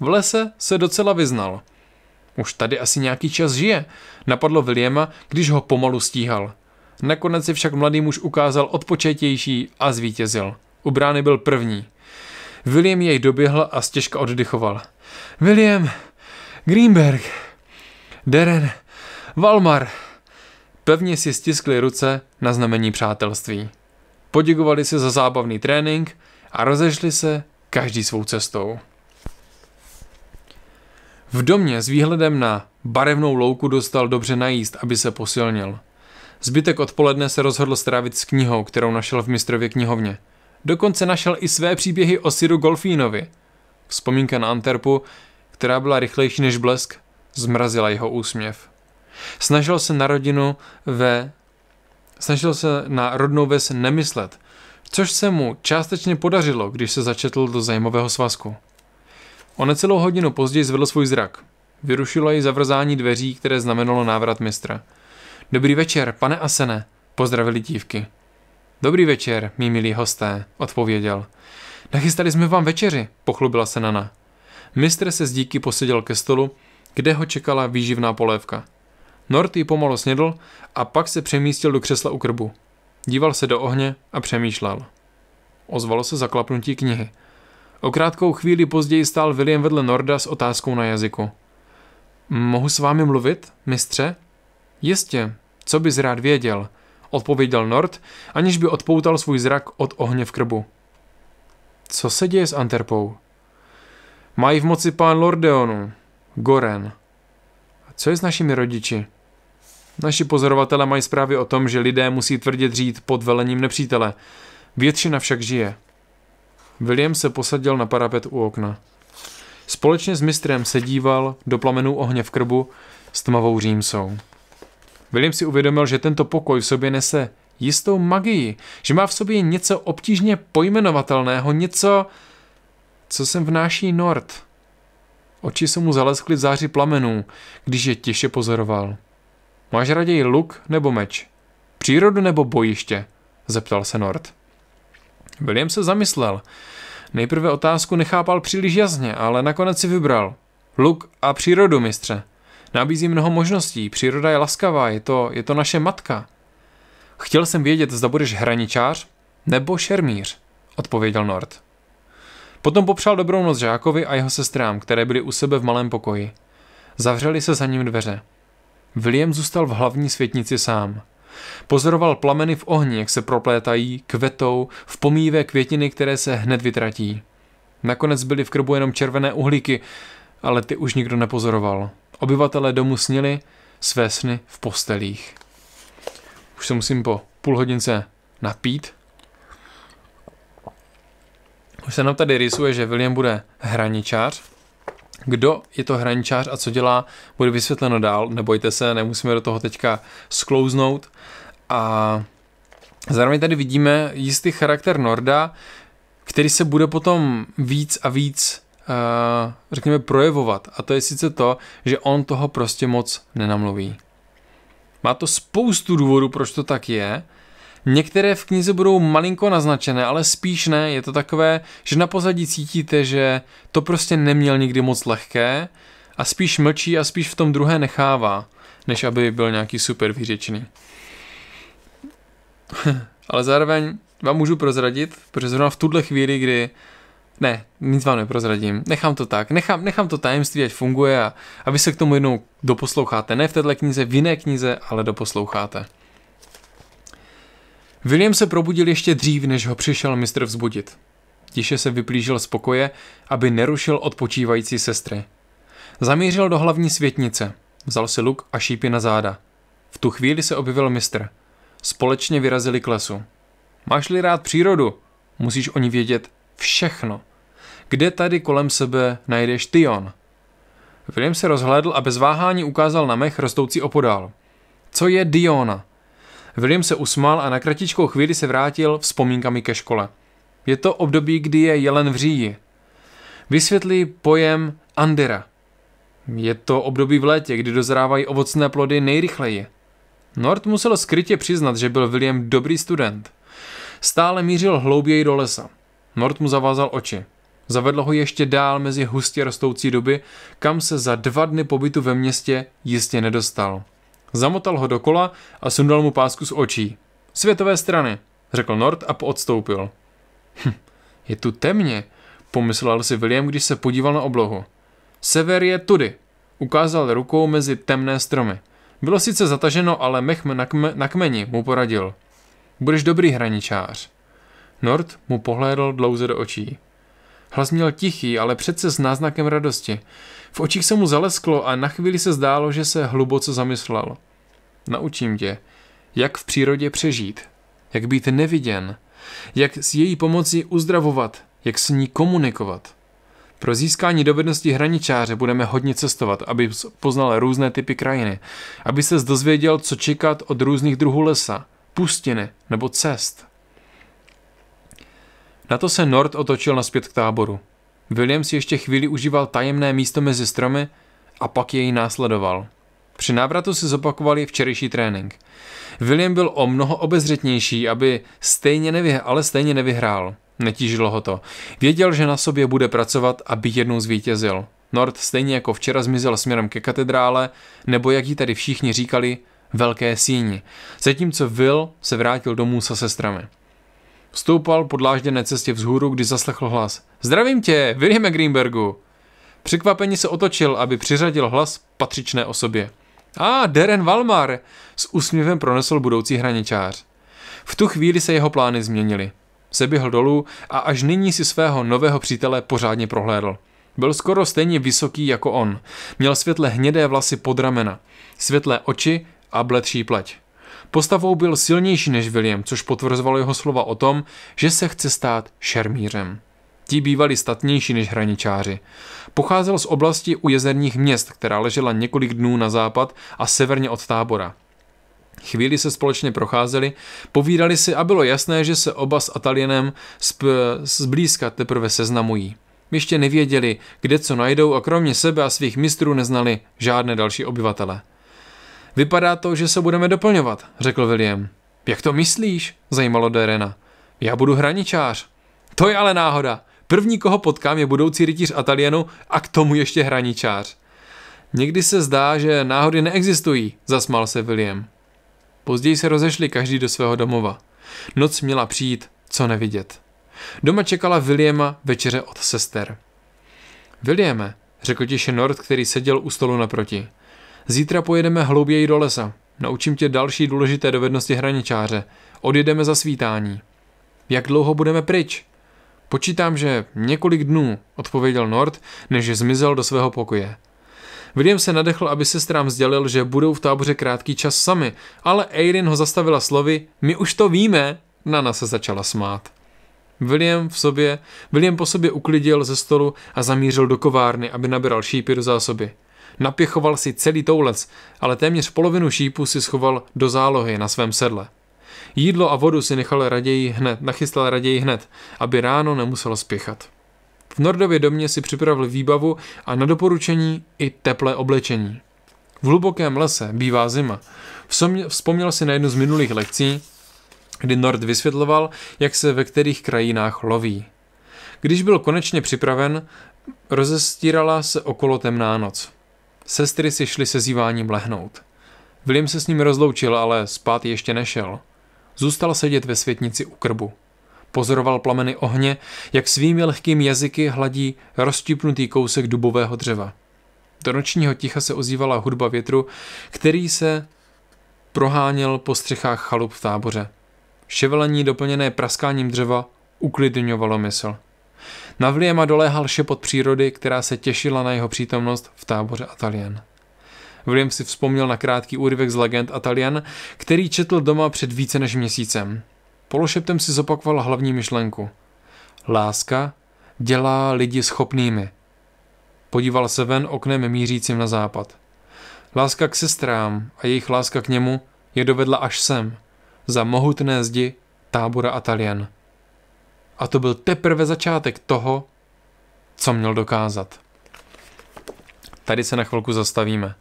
V lese se docela vyznal. Už tady asi nějaký čas žije, napadlo Williama, když ho pomalu stíhal. Nakonec si však mladý muž ukázal odpočetější a zvítězil. U brány byl první. William jej doběhl a stěžka oddychoval. William, Greenberg, Deren, Valmar, Pevně si stiskli ruce na znamení přátelství. Poděkovali se za zábavný trénink a rozešli se každý svou cestou. V domě s výhledem na barevnou louku dostal dobře najíst, aby se posilnil. Zbytek odpoledne se rozhodl strávit s knihou, kterou našel v mistrově knihovně. Dokonce našel i své příběhy o Siru Golfínovi. Vzpomínka na Anterpu, která byla rychlejší než blesk, zmrazila jeho úsměv. Snažil se na rodinu ve snažil se na rodnou ves nemyslet, což se mu částečně podařilo, když se začetl do zajímavého svazku. O necelou hodinu později zvedl svůj zrak. Vyrušilo jej zavrzání dveří, které znamenalo návrat mistra. Dobrý večer, pane Asene, pozdravili dívky. Dobrý večer, mý milí hosté, odpověděl. Nachystali jsme vám večeři, pochlubila se Nana. Mistr se z díky posedil ke stolu, kde ho čekala výživná polévka – Nort ji pomalu snědl a pak se přemístil do křesla u krbu. Díval se do ohně a přemýšlel. Ozvalo se zaklapnutí knihy. O krátkou chvíli později stál William vedle Norda s otázkou na jazyku. Mohu s vámi mluvit, mistře? Jistě, co bys rád věděl, odpověděl Nord, aniž by odpoutal svůj zrak od ohně v krbu. Co se děje s Anterpou? Mají v moci pán Lordeonu, Goren. A co je s našimi rodiči? Naši pozorovatelé mají zprávy o tom, že lidé musí tvrdě dřít pod velením nepřítele. Většina však žije. William se posadil na parapet u okna. Společně s mistrem se díval do plamenů ohně v krbu s tmavou římsou. William si uvědomil, že tento pokoj v sobě nese jistou magii, že má v sobě něco obtížně pojmenovatelného, něco, co sem vnáší Nord. Oči se mu zaleskly v záři plamenů, když je tiše pozoroval. Máš raději luk nebo meč? Přírodu nebo bojiště? Zeptal se Nord. William se zamyslel. Nejprve otázku nechápal příliš jasně, ale nakonec si vybral. Luk a přírodu, mistře. Nabízí mnoho možností, příroda je laskavá, je to, je to naše matka. Chtěl jsem vědět, zda budeš hraničář nebo šermíř, odpověděl Nord. Potom popřál dobrou noc žákovi a jeho sestrám, které byly u sebe v malém pokoji. Zavřeli se za ním dveře. William zůstal v hlavní světnici sám. Pozoroval plameny v ohni, jak se proplétají, kvetou, v pomývé květiny, které se hned vytratí. Nakonec byly v krbu jenom červené uhlíky, ale ty už nikdo nepozoroval. Obyvatelé domu snili své sny v postelích. Už se musím po půl hodince napít. Už se nám tady rysuje, že William bude hraničář. Kdo je to hraničář a co dělá, bude vysvětleno dál, nebojte se, nemusíme do toho teďka sklouznout. A zároveň tady vidíme jistý charakter Norda, který se bude potom víc a víc uh, řekněme, projevovat. A to je sice to, že on toho prostě moc nenamluví. Má to spoustu důvodů, proč to tak je, Některé v knize budou malinko naznačené, ale spíš ne, je to takové, že na pozadí cítíte, že to prostě neměl nikdy moc lehké a spíš mlčí a spíš v tom druhé nechává, než aby byl nějaký super vyřečený. *laughs* ale zároveň vám můžu prozradit, protože zrovna v tuhle chvíli, kdy ne, nic vám neprozradím. Nechám to tak. Nechám, nechám to tajemství, ať funguje a, a vy se k tomu jednou doposloucháte. Ne v této knize, v jiné knize, ale doposloucháte. William se probudil ještě dřív, než ho přišel mistr vzbudit. Tiše se vyplížil z pokoje, aby nerušil odpočívající sestry. Zamířil do hlavní světnice, vzal si luk a šípy na záda. V tu chvíli se objevil mistr. Společně vyrazili k lesu. Máš-li rád přírodu, musíš o ní vědět všechno. Kde tady kolem sebe najdeš Tion? William se rozhlédl a bez váhání ukázal na mech rostoucí opodál. Co je Diona? William se usmál a na kratičkou chvíli se vrátil vzpomínkami ke škole. Je to období, kdy je jelen v říji. Vysvětlí pojem andera. Je to období v létě, kdy dozrávají ovocné plody nejrychleji. Nord musel skrytě přiznat, že byl William dobrý student. Stále mířil hlouběji do lesa. Nord mu zavázal oči. Zavedlo ho ještě dál mezi hustě rostoucí doby, kam se za dva dny pobytu ve městě jistě nedostal. Zamotal ho dokola a sundal mu pásku z očí. Světové strany, řekl Nord a poodstoupil. Hm, je tu temně, pomyslel si William, když se podíval na oblohu. Sever je tudy, ukázal rukou mezi temné stromy. Bylo sice zataženo, ale mechm na, kme, na kmeni mu poradil. Budeš dobrý hraničář. Nord mu pohlédl dlouze do očí. Hlas měl tichý, ale přece s náznakem radosti. V očích se mu zalesklo a na chvíli se zdálo, že se hluboce zamyslel. Naučím tě, jak v přírodě přežít, jak být neviděn, jak s její pomocí uzdravovat, jak s ní komunikovat. Pro získání dovedností hraničáře budeme hodně cestovat, aby poznal různé typy krajiny, aby se dozvěděl, co čekat od různých druhů lesa, pustiny nebo cest. Na to se Nord otočil naspět k táboru. William si ještě chvíli užíval tajemné místo mezi stromy a pak jej následoval. Při návratu si zopakovali včerejší trénink. William byl o mnoho obezřetnější, aby stejně nevyh- ale stejně nevyhrál. Netížilo ho to. Věděl, že na sobě bude pracovat, aby jednou zvítězil. Nord stejně jako včera zmizel směrem ke katedrále, nebo jak ji tady všichni říkali, velké síni. Zatímco Will se vrátil domů se sestrami. Stoupal po dlážděné cestě vzhůru, kdy zaslechl hlas. Zdravím tě, Williame Greenbergu. Překvapení se otočil, aby přiřadil hlas patřičné osobě. A, ah, Deren Valmar, s úsměvem pronesl budoucí hraničář. V tu chvíli se jeho plány změnily. Seběhl dolů a až nyní si svého nového přítele pořádně prohlédl. Byl skoro stejně vysoký jako on. Měl světle hnědé vlasy pod ramena, světlé oči a bledší pleť. Postavou byl silnější než William, což potvrzovalo jeho slova o tom, že se chce stát šermířem. Ti bývali statnější než hraničáři. Pocházel z oblasti u jezerních měst, která ležela několik dnů na západ a severně od tábora. Chvíli se společně procházeli, povídali si a bylo jasné, že se oba s Atalienem sp- zblízka teprve seznamují. Ještě nevěděli, kde co najdou a kromě sebe a svých mistrů neznali žádné další obyvatele. Vypadá to, že se budeme doplňovat, řekl William. Jak to myslíš? zajímalo Derena. Já budu hraničář. To je ale náhoda. První, koho potkám, je budoucí rytíř Atalienu a k tomu ještě hraničář. Někdy se zdá, že náhody neexistují, zasmál se William. Později se rozešli každý do svého domova. Noc měla přijít, co nevidět. Doma čekala Williama večeře od sester. Williame, řekl tiše Nord, který seděl u stolu naproti. Zítra pojedeme hlouběji do lesa. Naučím tě další důležité dovednosti hraničáře. Odjedeme za svítání. Jak dlouho budeme pryč? Počítám, že několik dnů, odpověděl Nord, než zmizel do svého pokoje. William se nadechl, aby sestrám sdělil, že budou v táboře krátký čas sami, ale Aiden ho zastavila slovy My už to víme, Nana se začala smát. William v sobě, William po sobě uklidil ze stolu a zamířil do kovárny, aby nabral šípy do zásoby. Napěchoval si celý toulec, ale téměř polovinu šípu si schoval do zálohy na svém sedle. Jídlo a vodu si nechal raději hned, nachystal raději hned, aby ráno nemusel spěchat. V Nordově domě si připravil výbavu a na doporučení i teplé oblečení. V hlubokém lese bývá zima. Vzpomněl si na jednu z minulých lekcí, kdy Nord vysvětloval, jak se ve kterých krajinách loví. Když byl konečně připraven, rozestírala se okolo temná noc. Sestry si šly se zíváním lehnout. William se s ním rozloučil, ale spát ještě nešel. Zůstal sedět ve světnici u krbu. Pozoroval plameny ohně, jak svými lehkými jazyky hladí roztipnutý kousek dubového dřeva. Do nočního ticha se ozývala hudba větru, který se proháněl po střechách chalup v táboře. Ševelení doplněné praskáním dřeva uklidňovalo mysl. Na Vliema doléhal šepot přírody, která se těšila na jeho přítomnost v táboře Atalian. William si vzpomněl na krátký úryvek z legend Atalian, který četl doma před více než měsícem. Pološeptem si zopakoval hlavní myšlenku. Láska dělá lidi schopnými. Podíval se ven oknem mířícím na západ. Láska k sestrám a jejich láska k němu je dovedla až sem, za mohutné zdi tábora Atalian. A to byl teprve začátek toho, co měl dokázat. Tady se na chvilku zastavíme.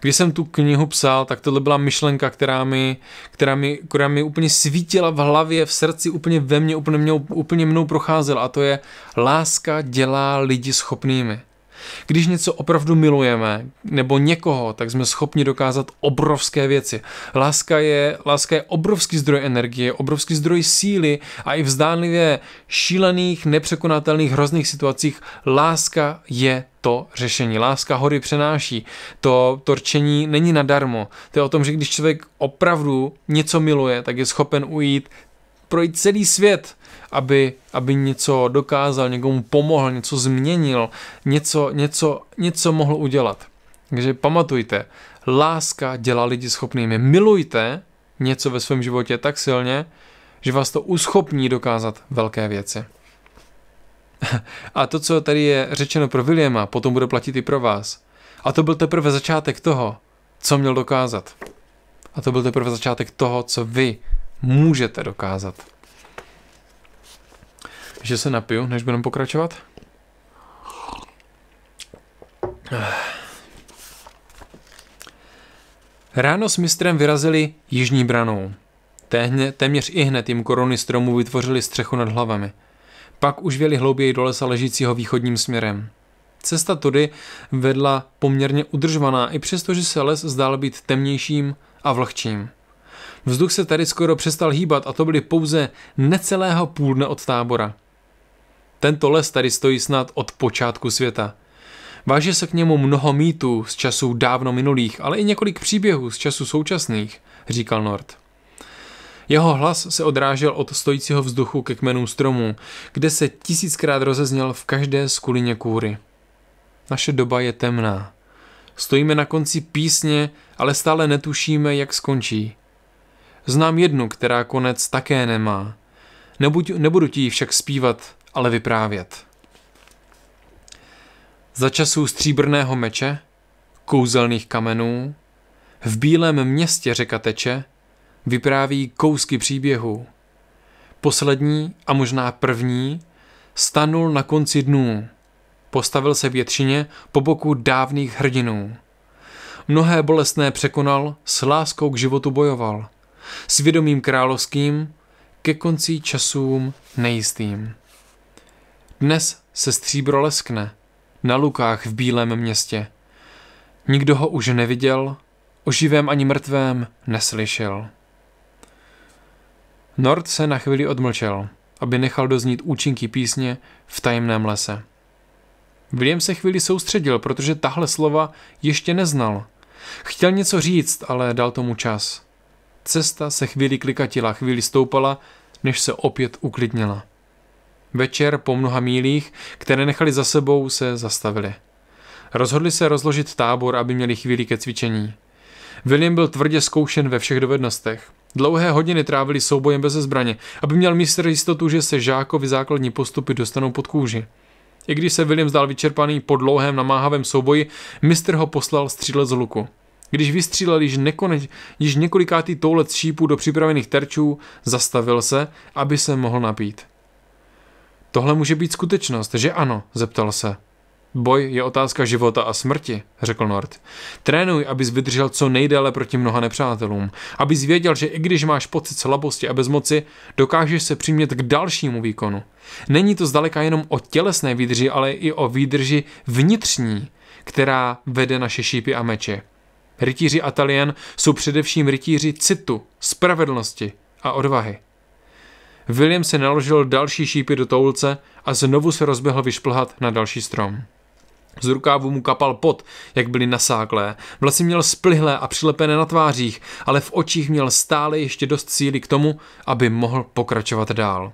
Když jsem tu knihu psal, tak tohle byla myšlenka, která mi, která mi, která mi úplně svítila v hlavě, v srdci, úplně ve mně, úplně mě úplně mnou procházela. A to je, láska dělá lidi schopnými. Když něco opravdu milujeme, nebo někoho, tak jsme schopni dokázat obrovské věci. Láska je, láska je obrovský zdroj energie, obrovský zdroj síly a i v zdánlivě šílených, nepřekonatelných, hrozných situacích láska je to řešení. Láska hory přenáší. To torčení není nadarmo. To je o tom, že když člověk opravdu něco miluje, tak je schopen ujít projít celý svět aby, aby něco dokázal, někomu pomohl, něco změnil, něco, něco, něco mohl udělat. Takže pamatujte, láska dělá lidi schopnými. Milujte něco ve svém životě tak silně, že vás to uschopní dokázat velké věci. *laughs* A to, co tady je řečeno pro Williama, potom bude platit i pro vás. A to byl teprve začátek toho, co měl dokázat. A to byl teprve začátek toho, co vy můžete dokázat že se napiju, než budeme pokračovat? Ráno s mistrem vyrazili jižní branou. Téhne, téměř i hned jim koruny stromů vytvořily střechu nad hlavami. Pak už věli hlouběji do lesa ležícího východním směrem. Cesta tudy vedla poměrně udržovaná, i přesto, že se les zdál být temnějším a vlhčím. Vzduch se tady skoro přestal hýbat a to byly pouze necelého půl dne od tábora – tento les tady stojí snad od počátku světa. Váže se k němu mnoho mýtů z časů dávno minulých, ale i několik příběhů z časů současných, říkal Nord. Jeho hlas se odrážel od stojícího vzduchu ke kmenům stromů, kde se tisíckrát rozezněl v každé skulině kůry. Naše doba je temná. Stojíme na konci písně, ale stále netušíme, jak skončí. Znám jednu, která konec také nemá. Nebuď, nebudu ti ji však zpívat, ale vyprávět. Za časů stříbrného meče, kouzelných kamenů, v bílém městě řeka teče, vypráví kousky příběhů. Poslední a možná první stanul na konci dnů. Postavil se většině po boku dávných hrdinů. Mnohé bolestné překonal, s láskou k životu bojoval. S vědomím královským ke konci časům nejistým. Dnes se stříbro leskne, na lukách v bílém městě. Nikdo ho už neviděl, o živém ani mrtvém neslyšel. Nord se na chvíli odmlčel, aby nechal doznít účinky písně v tajemném lese. William se chvíli soustředil, protože tahle slova ještě neznal. Chtěl něco říct, ale dal tomu čas. Cesta se chvíli klikatila, chvíli stoupala, než se opět uklidnila. Večer po mnoha mílích, které nechali za sebou, se zastavili. Rozhodli se rozložit tábor, aby měli chvíli ke cvičení. William byl tvrdě zkoušen ve všech dovednostech. Dlouhé hodiny trávili soubojem bez zbraně, aby měl mistr jistotu, že se žákovi základní postupy dostanou pod kůži. I když se William zdal vyčerpaný po dlouhém namáhavém souboji, mistr ho poslal střílet z luku. Když vystřílel již, nekoneč, již několikátý toulec šípů do připravených terčů, zastavil se, aby se mohl napít. Tohle může být skutečnost, že ano, zeptal se. Boj je otázka života a smrti, řekl Nord. Trénuj, abys vydržel co nejdéle proti mnoha nepřátelům. Abys věděl, že i když máš pocit slabosti a bezmoci, dokážeš se přimět k dalšímu výkonu. Není to zdaleka jenom o tělesné výdrži, ale i o výdrži vnitřní, která vede naše šípy a meče. Rytíři Atalien jsou především rytíři citu, spravedlnosti a odvahy. William se naložil další šípy do toulce a znovu se rozběhl vyšplhat na další strom. Z rukávu mu kapal pot, jak byly nasáklé. Vlasy měl splihlé a přilepené na tvářích, ale v očích měl stále ještě dost síly k tomu, aby mohl pokračovat dál.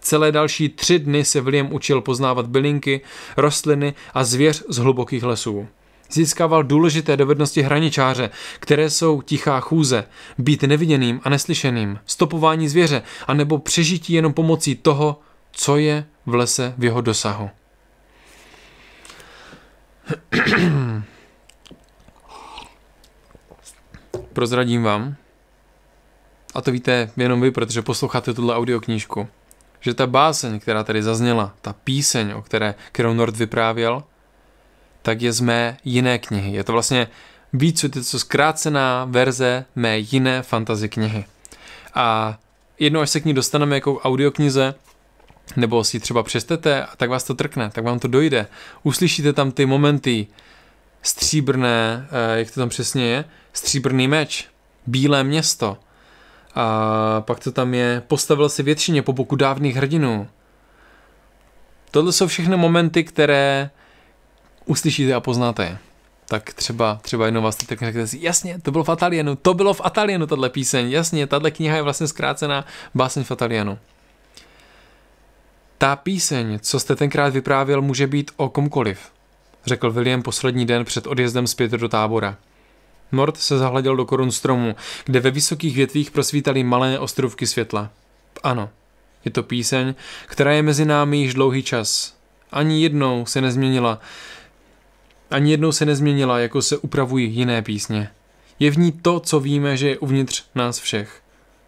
Celé další tři dny se William učil poznávat bylinky, rostliny a zvěř z hlubokých lesů získával důležité dovednosti hraničáře, které jsou tichá chůze, být neviděným a neslyšeným, stopování zvěře, nebo přežití jenom pomocí toho, co je v lese v jeho dosahu. *clears throat* Prozradím vám, a to víte jenom vy, protože posloucháte tuhle audioknížku, že ta báseň, která tady zazněla, ta píseň, o které, kterou Nord vyprávěl, tak je z mé jiné knihy. Je to vlastně víc co zkrácená verze mé jiné fantazy knihy. A jednou, až se k ní dostaneme jako audioknize, nebo si třeba přestete, tak vás to trkne, tak vám to dojde. Uslyšíte tam ty momenty stříbrné, eh, jak to tam přesně je, stříbrný meč, bílé město, a pak to tam je, postavil si většině po boku dávných hrdinů. Tohle jsou všechny momenty, které uslyšíte a poznáte je. Tak třeba, třeba jednou vás tak řeknete si, jasně, to bylo v Atalienu, to bylo v Atalienu, tahle píseň, jasně, tahle kniha je vlastně zkrácená báseň v Atalienu. Ta píseň, co jste tenkrát vyprávěl, může být o komkoliv, řekl William poslední den před odjezdem zpět do tábora. Mort se zahleděl do korun stromu, kde ve vysokých větvích prosvítaly malé ostrovky světla. Ano, je to píseň, která je mezi námi již dlouhý čas. Ani jednou se nezměnila, ani jednou se nezměnila, jako se upravují jiné písně. Je v ní to, co víme, že je uvnitř nás všech.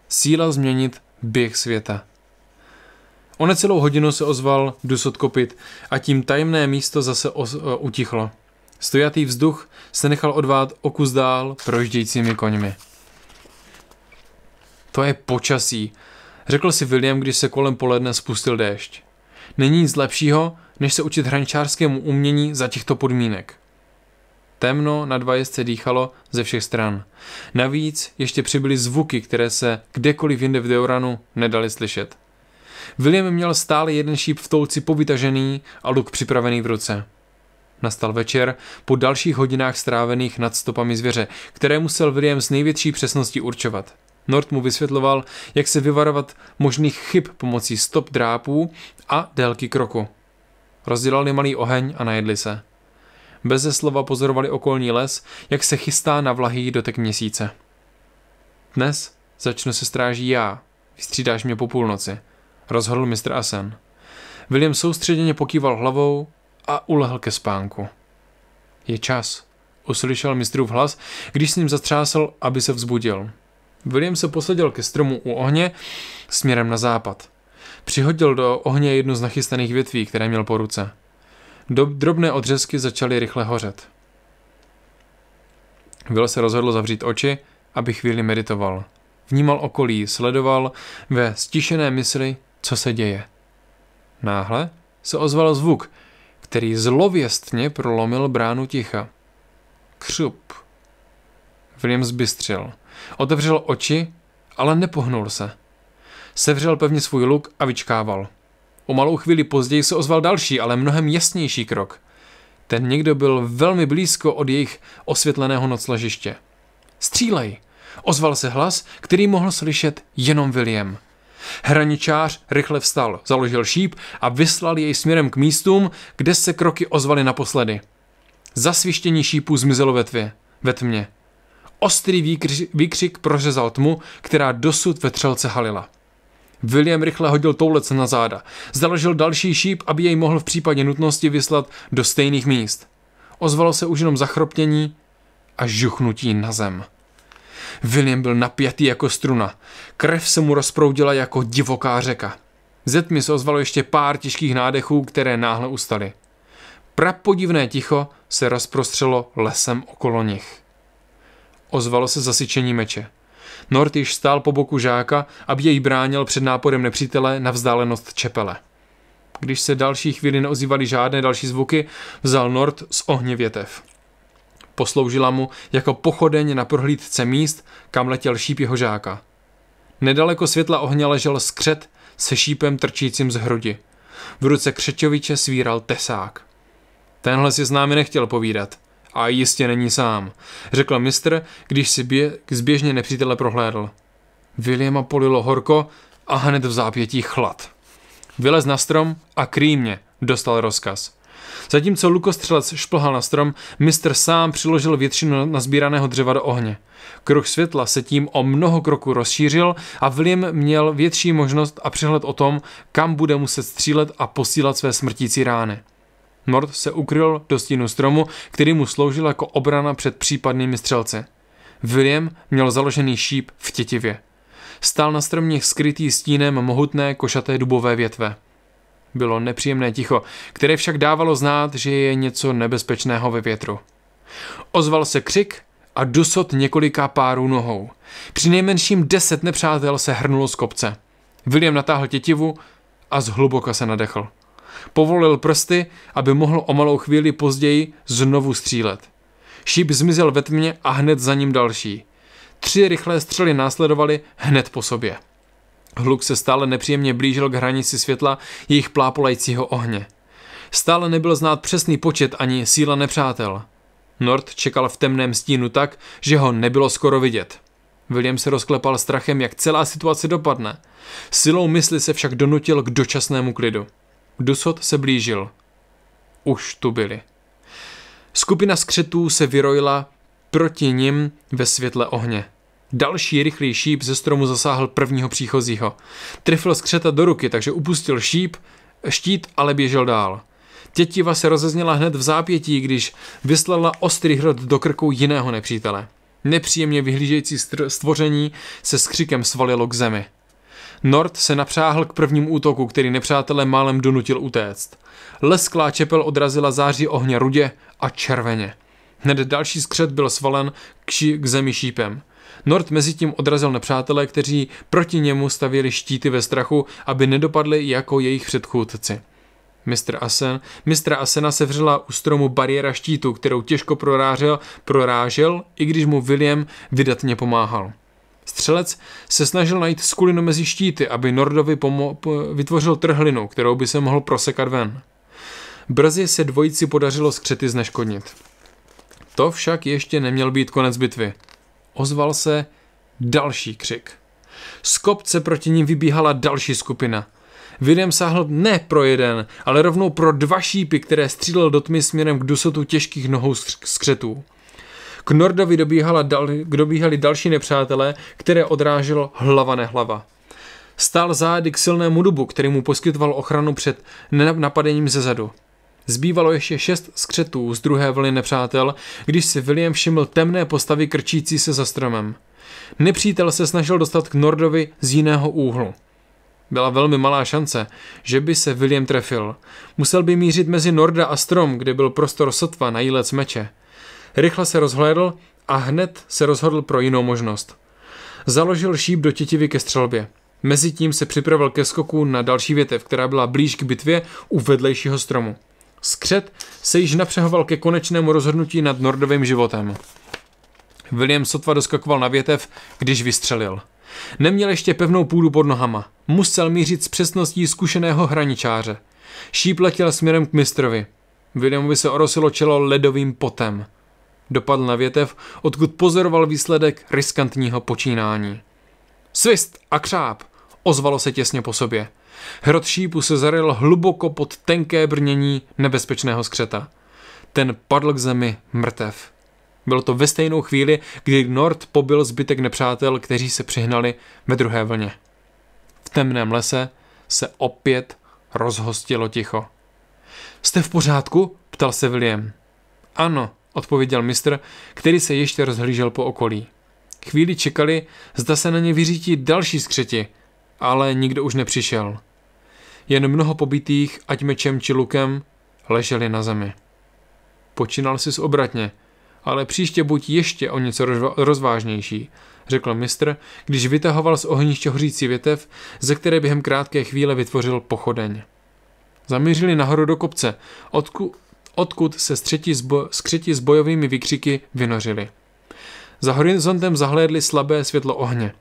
Síla změnit běh světa. O necelou hodinu se ozval dusot kopit a tím tajemné místo zase os- e, utichlo. Stojatý vzduch se nechal odvát o kus dál projíždějícími koňmi. To je počasí, řekl si William, když se kolem poledne spustil déšť. Není nic lepšího, než se učit hrančářskému umění za těchto podmínek. Temno na dva jezdce dýchalo ze všech stran. Navíc ještě přibyly zvuky, které se kdekoliv jinde v Deoranu nedali slyšet. William měl stále jeden šíp v touci povytažený a luk připravený v ruce. Nastal večer po dalších hodinách strávených nad stopami zvěře, které musel William s největší přesností určovat. Nord mu vysvětloval, jak se vyvarovat možných chyb pomocí stop drápů a délky kroku. Rozdělali malý oheň a najedli se. Beze slova pozorovali okolní les, jak se chystá na vlahý dotek měsíce. Dnes začnu se stráží já. Vystřídáš mě po půlnoci, rozhodl mistr Asen. William soustředěně pokýval hlavou a ulehl ke spánku. Je čas, uslyšel mistrův hlas, když s ním zatřásl, aby se vzbudil. William se posadil ke stromu u ohně směrem na západ. Přihodil do ohně jednu z nachystaných větví, které měl po ruce. Dob drobné odřezky začaly rychle hořet. Will se rozhodl zavřít oči, aby chvíli meditoval. Vnímal okolí, sledoval ve stišené mysli, co se děje. Náhle se ozval zvuk, který zlověstně prolomil bránu ticha. Křup. William zbystřil. Otevřel oči, ale nepohnul se. Sevřel pevně svůj luk a vyčkával. O malou chvíli později se ozval další, ale mnohem jasnější krok. Ten někdo byl velmi blízko od jejich osvětleného nocležiště. Střílej! Ozval se hlas, který mohl slyšet jenom William. Hraničář rychle vstal, založil šíp a vyslal jej směrem k místům, kde se kroky ozvaly naposledy. Zasvištění šípů zmizelo ve, tvě, ve tmě. Ostrý výkři, výkřik prořezal tmu, která dosud ve třelce halila. William rychle hodil toulec na záda. Založil další šíp, aby jej mohl v případě nutnosti vyslat do stejných míst. Ozvalo se už jenom zachropnění a žuchnutí na zem. William byl napjatý jako struna. Krev se mu rozproudila jako divoká řeka. Zetmi se ozvalo ještě pár těžkých nádechů, které náhle ustaly. Prapodivné ticho se rozprostřelo lesem okolo nich. Ozvalo se zasyčení meče. Nord již stál po boku žáka, aby jej bránil před náporem nepřítele na vzdálenost čepele. Když se další chvíli neozývaly žádné další zvuky, vzal Nord z ohně větev. Posloužila mu jako pochodeň na prohlídce míst, kam letěl šíp jeho žáka. Nedaleko světla ohně ležel skřet se šípem trčícím z hrudi. V ruce Křečoviče svíral tesák. Tenhle si s námi nechtěl povídat – a jistě není sám, řekl mistr, když si bě- zběžně nepřítele prohlédl. Williama polilo horko a hned v zápětí chlad. Vylez na strom a krýmě dostal rozkaz. Zatímco lukostřelec šplhal na strom, mistr sám přiložil většinu nazbíraného dřeva do ohně. Kruh světla se tím o mnoho kroků rozšířil a William měl větší možnost a přehled o tom, kam bude muset střílet a posílat své smrtící rány. Mord se ukryl do stínu stromu, který mu sloužil jako obrana před případnými střelci. William měl založený šíp v tětivě. Stál na stromních skrytý stínem mohutné košaté dubové větve. Bylo nepříjemné ticho, které však dávalo znát, že je něco nebezpečného ve větru. Ozval se křik a dusot několika párů nohou. Při nejmenším deset nepřátel se hrnulo z kopce. William natáhl tětivu a zhluboka se nadechl. Povolil prsty, aby mohl o malou chvíli později znovu střílet. Šíp zmizel ve tmě a hned za ním další. Tři rychlé střely následovaly hned po sobě. Hluk se stále nepříjemně blížil k hranici světla jejich plápolajícího ohně. Stále nebyl znát přesný počet ani síla nepřátel. Nord čekal v temném stínu tak, že ho nebylo skoro vidět. William se rozklepal strachem, jak celá situace dopadne. Silou mysli se však donutil k dočasnému klidu. Dusot se blížil. Už tu byli. Skupina skřetů se vyrojila proti nim ve světle ohně. Další rychlý šíp ze stromu zasáhl prvního příchozího. Trifl skřeta do ruky, takže upustil šíp, štít ale běžel dál. Tětiva se rozezněla hned v zápětí, když vyslala ostrý hrot do krku jiného nepřítele. Nepříjemně vyhlížející stvoření se skřikem svalilo k zemi. Nord se napřáhl k prvnímu útoku, který nepřátelé málem donutil utéct. Lesklá čepel odrazila září ohně rudě a červeně. Hned další skřet byl svalen k, ši- k zemi šípem. Nord mezi tím odrazil nepřátelé, kteří proti němu stavěli štíty ve strachu, aby nedopadli jako jejich předchůdci. Mistr Asen, mistra Asena sevřela u stromu bariéra štítu, kterou těžko prorážel, prorážel, i když mu William vydatně pomáhal. Střelec se snažil najít skulinu mezi štíty, aby Nordovi pomo- vytvořil trhlinu, kterou by se mohl prosekat ven. Brzy se dvojici podařilo skřety zneškodnit. To však ještě neměl být konec bitvy. Ozval se další křik. Z kopce proti ním vybíhala další skupina. Videm sáhl ne pro jeden, ale rovnou pro dva šípy, které střílel do tmy směrem k dusotu těžkých nohou skřetů. K Nordovi dobíhala dal, dobíhali další nepřátelé, které odrážel hlava nehlava. Stál zády k silnému dubu, který mu poskytoval ochranu před napadením zezadu. Zbývalo ještě šest skřetů z druhé vlny nepřátel, když si William všiml temné postavy krčící se za stromem. Nepřítel se snažil dostat k Nordovi z jiného úhlu. Byla velmi malá šance, že by se William trefil. Musel by mířit mezi Norda a strom, kde byl prostor sotva na jílec meče. Rychle se rozhlédl a hned se rozhodl pro jinou možnost. Založil šíp do tětivy ke střelbě. Mezitím se připravil ke skoku na další větev, která byla blíž k bitvě u vedlejšího stromu. Skřet se již napřehoval ke konečnému rozhodnutí nad Nordovým životem. William sotva doskakoval na větev, když vystřelil. Neměl ještě pevnou půdu pod nohama. Musel mířit s přesností zkušeného hraničáře. Šíp letěl směrem k mistrovi. Williamovi se orosilo čelo ledovým potem. Dopadl na větev, odkud pozoroval výsledek riskantního počínání. Svist a křáp! Ozvalo se těsně po sobě. Hrot šípu se zaril hluboko pod tenké brnění nebezpečného skřeta. Ten padl k zemi mrtev. Bylo to ve stejnou chvíli, kdy Nord pobil zbytek nepřátel, kteří se přihnali ve druhé vlně. V temném lese se opět rozhostilo ticho. Jste v pořádku? ptal se William. Ano, odpověděl mistr, který se ještě rozhlížel po okolí. Chvíli čekali, zda se na ně vyřítí další skřeti, ale nikdo už nepřišel. Jen mnoho pobytých ať mečem či lukem, leželi na zemi. Počínal si obratně, ale příště buď ještě o něco rozvážnější, řekl mistr, když vytahoval z ohniště hořící větev, ze které během krátké chvíle vytvořil pochodeň. Zamířili nahoru do kopce, odku, odkud se skřeti s, bo- s bojovými výkřiky vynořili. Za horizontem zahlédli slabé světlo ohně.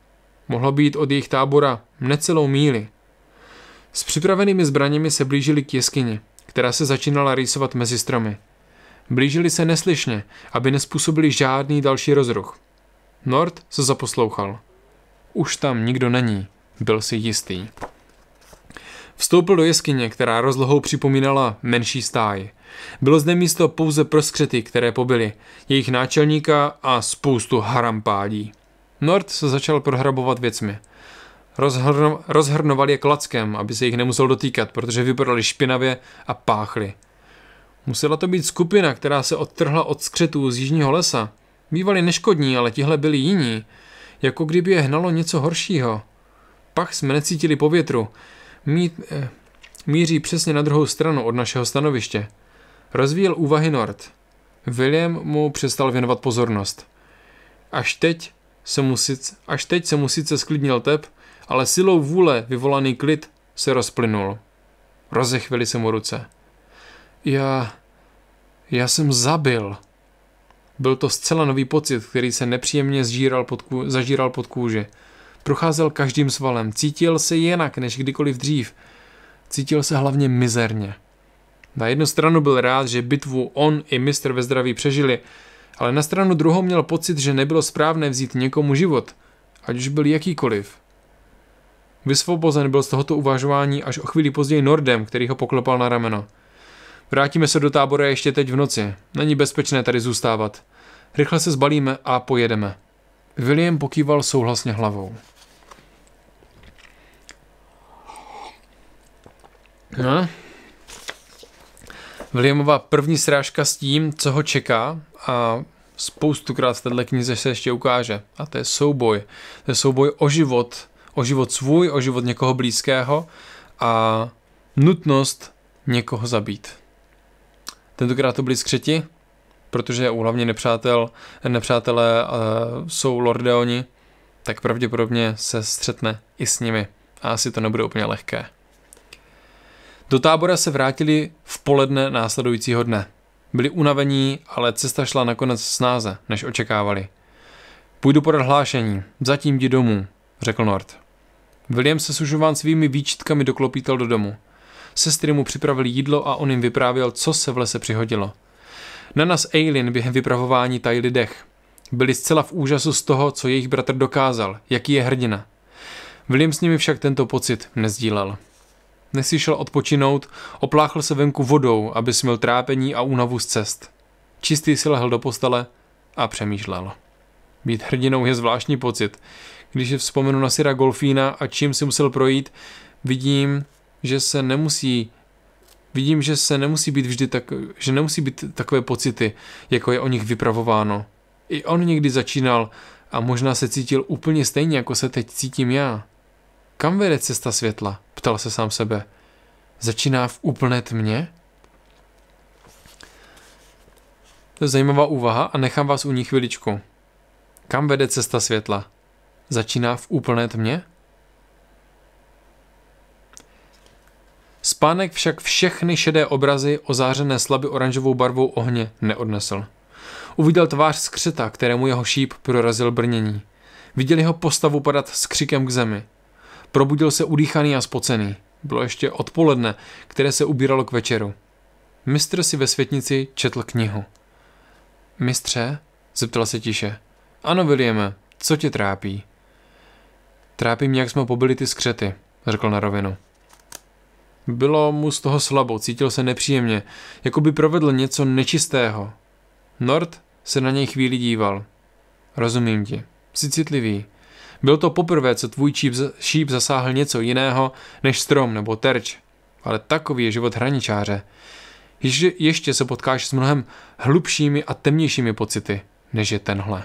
Mohlo být od jejich tábora necelou míli. S připravenými zbraněmi se blížili k jeskyni, která se začínala rýsovat mezi stromy. Blížili se neslyšně, aby nespůsobili žádný další rozruch. Nord se zaposlouchal. Už tam nikdo není, byl si jistý. Vstoupil do jeskyně, která rozlohou připomínala menší stáj. Bylo zde místo pouze pro skřety, které pobyly, jejich náčelníka a spoustu harampádí. Nord se začal prohrabovat věcmi. Rozhrno, rozhrnoval je klackem, aby se jich nemusel dotýkat, protože vypadali špinavě a páchli. Musela to být skupina, která se odtrhla od skřetů z jižního lesa. Bývali neškodní, ale tihle byli jiní. Jako kdyby je hnalo něco horšího. Pach jsme necítili po větru. Mí, eh, míří přesně na druhou stranu od našeho stanoviště. Rozvíjel úvahy Nord. William mu přestal věnovat pozornost. Až teď se mu sice, až teď se mu sice sklidnil tep, ale silou vůle vyvolaný klid se rozplynul. Rozechvili se mu ruce. Já... já jsem zabil. Byl to zcela nový pocit, který se nepříjemně zžíral pod kůži, zažíral pod kůži. Procházel každým svalem, cítil se jinak než kdykoliv dřív. Cítil se hlavně mizerně. Na jednu stranu byl rád, že bitvu on i mistr ve zdraví přežili, ale na stranu druhou měl pocit, že nebylo správné vzít někomu život, ať už byl jakýkoliv. Vysvobozen byl z tohoto uvažování až o chvíli později Nordem, který ho poklopal na rameno. Vrátíme se do tábora ještě teď v noci. Není bezpečné tady zůstávat. Rychle se zbalíme a pojedeme. William pokýval souhlasně hlavou. No, Williamova první srážka s tím, co ho čeká a spoustukrát v této knize se ještě ukáže. A to je souboj. To je souboj o život. O život svůj, o život někoho blízkého a nutnost někoho zabít. Tentokrát to byli skřeti, protože hlavně nepřátel, nepřátelé uh, jsou lordeoni, tak pravděpodobně se střetne i s nimi. A asi to nebude úplně lehké. Do tábora se vrátili v poledne následujícího dne. Byli unavení, ale cesta šla nakonec snáze, než očekávali. Půjdu podat hlášení, zatím jdi domů, řekl Nord. William se sužován svými výčitkami doklopítal do domu. Sestry mu připravili jídlo a on jim vyprávěl, co se v lese přihodilo. Na nás Eileen během vypravování tajili dech. Byli zcela v úžasu z toho, co jejich bratr dokázal, jaký je hrdina. William s nimi však tento pocit nezdílel než šel odpočinout, opláchl se venku vodou, aby smil trápení a únavu z cest. Čistý si lehl do postele a přemýšlel. Být hrdinou je zvláštní pocit. Když je vzpomenu na Syra Golfína a čím si musel projít, vidím, že se nemusí Vidím, že se nemusí být vždy tak, že nemusí být takové pocity, jako je o nich vypravováno. I on někdy začínal a možná se cítil úplně stejně, jako se teď cítím já. Kam vede cesta světla? Ptal se sám sebe. Začíná v úplné tmě? To je zajímavá úvaha a nechám vás u ní chviličku. Kam vede cesta světla? Začíná v úplné tmě? Spánek však všechny šedé obrazy ozářené slabě oranžovou barvou ohně neodnesl. Uviděl tvář skřeta, kterému jeho šíp prorazil brnění. Viděl jeho postavu padat s křikem k zemi. Probudil se udýchaný a spocený. Bylo ještě odpoledne, které se ubíralo k večeru. Mistr si ve světnici četl knihu. Mistře? zeptala se tiše. Ano, Williame, co tě trápí? Trápí mě, jak jsme pobyli ty skřety, řekl na rovinu. Bylo mu z toho slabo, cítil se nepříjemně, jako by provedl něco nečistého. Nord se na něj chvíli díval. Rozumím ti, jsi citlivý, byl to poprvé, co tvůj číp, šíp zasáhl něco jiného než strom nebo terč. Ale takový je život hraničáře. Ještě, ještě se potkáš s mnohem hlubšími a temnějšími pocity, než je tenhle.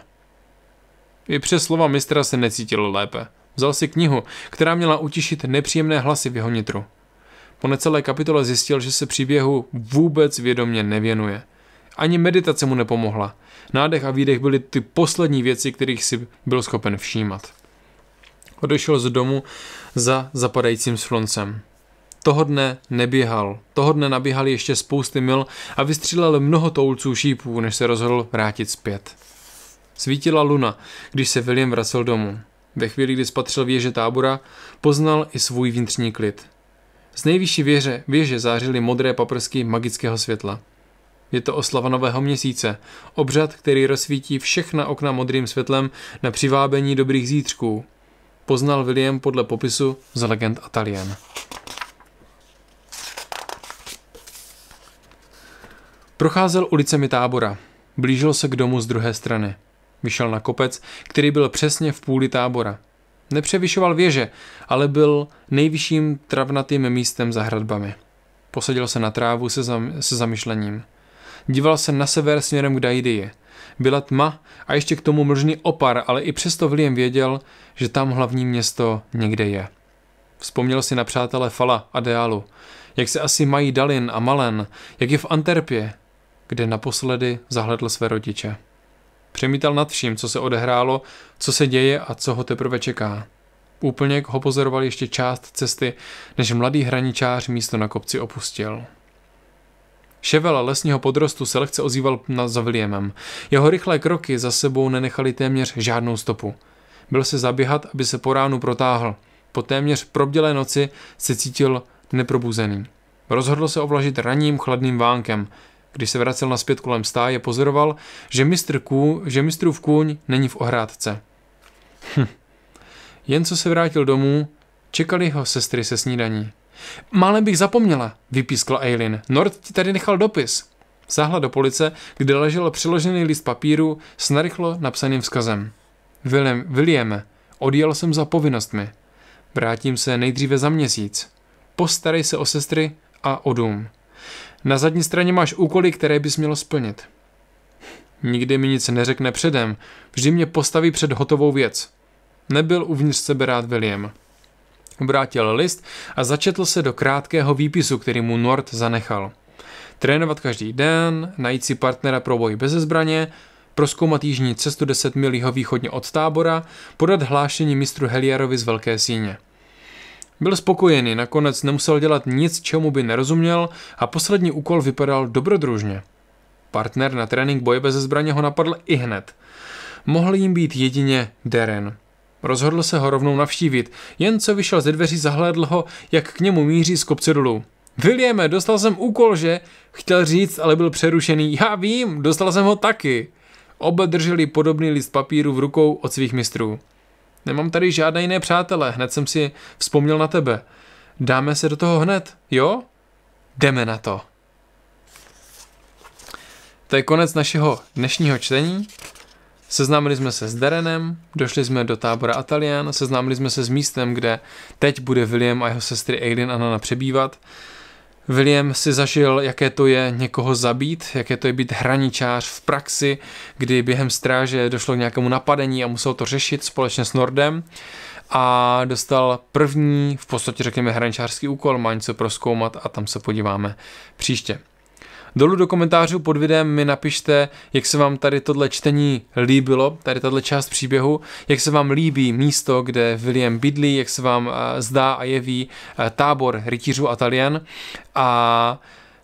I přes slova mistra se necítil lépe. Vzal si knihu, která měla utišit nepříjemné hlasy v jeho nitru. Po necelé kapitole zjistil, že se příběhu vůbec vědomě nevěnuje. Ani meditace mu nepomohla. Nádech a výdech byly ty poslední věci, kterých si byl schopen všímat. Odešel z domu za zapadajícím sluncem. Toho dne neběhal. Toho dne naběhal ještě spousty mil a vystřílel mnoho toulců šípů, než se rozhodl vrátit zpět. Svítila luna, když se William vracel domů. Ve chvíli, kdy spatřil věže tábora, poznal i svůj vnitřní klid. Z nejvyšší věže věže zářily modré paprsky magického světla. Je to oslava nového měsíce, obřad, který rozsvítí všechna okna modrým světlem na přivábení dobrých zítřků, poznal William podle popisu z legend Atalien. Procházel ulicemi tábora. Blížil se k domu z druhé strany. Vyšel na kopec, který byl přesně v půli tábora. Nepřevyšoval věže, ale byl nejvyšším travnatým místem za hradbami. Posadil se na trávu se, zam- se zamyšlením. Díval se na sever směrem k Daidii – byla tma a ještě k tomu mlžný opar, ale i přesto William věděl, že tam hlavní město někde je. Vzpomněl si na přátele Fala a Deálu, jak se asi mají Dalin a Malen, jak je v Anterpě, kde naposledy zahledl své rodiče. Přemítal nad vším, co se odehrálo, co se děje a co ho teprve čeká. Úplně ho pozoroval ještě část cesty, než mladý hraničář místo na kopci opustil. Ševel lesního podrostu se lehce ozýval za Williamem. Jeho rychlé kroky za sebou nenechali téměř žádnou stopu. Byl se zaběhat, aby se po ránu protáhl. Po téměř probdělé noci se cítil neprobuzený. Rozhodl se ovlažit raním chladným vánkem. Když se vracel naspět kolem stáje, pozoroval, že, mistr ků, že mistrův kůň není v ohrádce. Hm. Jen co se vrátil domů, čekali ho sestry se snídaní. Málem bych zapomněla, vypískla Eileen. Nord ti tady nechal dopis. Sáhla do police, kde ležel přiložený list papíru s narychlo napsaným vzkazem. William, William, odjel jsem za povinnostmi. Vrátím se nejdříve za měsíc. Postarej se o sestry a o dům. Na zadní straně máš úkoly, které bys měl splnit. Nikdy mi nic neřekne předem, vždy mě postaví před hotovou věc. Nebyl uvnitř sebe rád William. Obrátil list a začetl se do krátkého výpisu, který mu Nord zanechal. Trénovat každý den, najít si partnera pro boj bez zbraně, proskoumat jižní cestu 10 mil východně od tábora, podat hlášení mistru Heliarovi z Velké síně. Byl spokojený, nakonec nemusel dělat nic, čemu by nerozuměl a poslední úkol vypadal dobrodružně. Partner na trénink boje bez zbraně ho napadl i hned. Mohl jim být jedině Deren. Rozhodl se ho rovnou navštívit. Jen co vyšel ze dveří, zahlédl ho, jak k němu míří z kopce dolů. Williame, dostal jsem úkol, že? Chtěl říct, ale byl přerušený. Já vím, dostal jsem ho taky. Oba drželi podobný list papíru v rukou od svých mistrů. Nemám tady žádné jiné přátele, hned jsem si vzpomněl na tebe. Dáme se do toho hned, jo? Jdeme na to. To je konec našeho dnešního čtení. Seznámili jsme se s Derenem, došli jsme do tábora Atalian, seznámili jsme se s místem, kde teď bude William a jeho sestry Aiden a Nana přebývat. William si zažil, jaké to je někoho zabít, jaké to je být hraničář v praxi, kdy během stráže došlo k nějakému napadení a musel to řešit společně s Nordem a dostal první, v podstatě řekněme, hraničářský úkol, má něco proskoumat a tam se podíváme příště. Dolů do komentářů pod videem mi napište, jak se vám tady tohle čtení líbilo, tady tahle část příběhu, jak se vám líbí místo, kde William bydlí, jak se vám eh, zdá a jeví eh, tábor rytířů Atalian a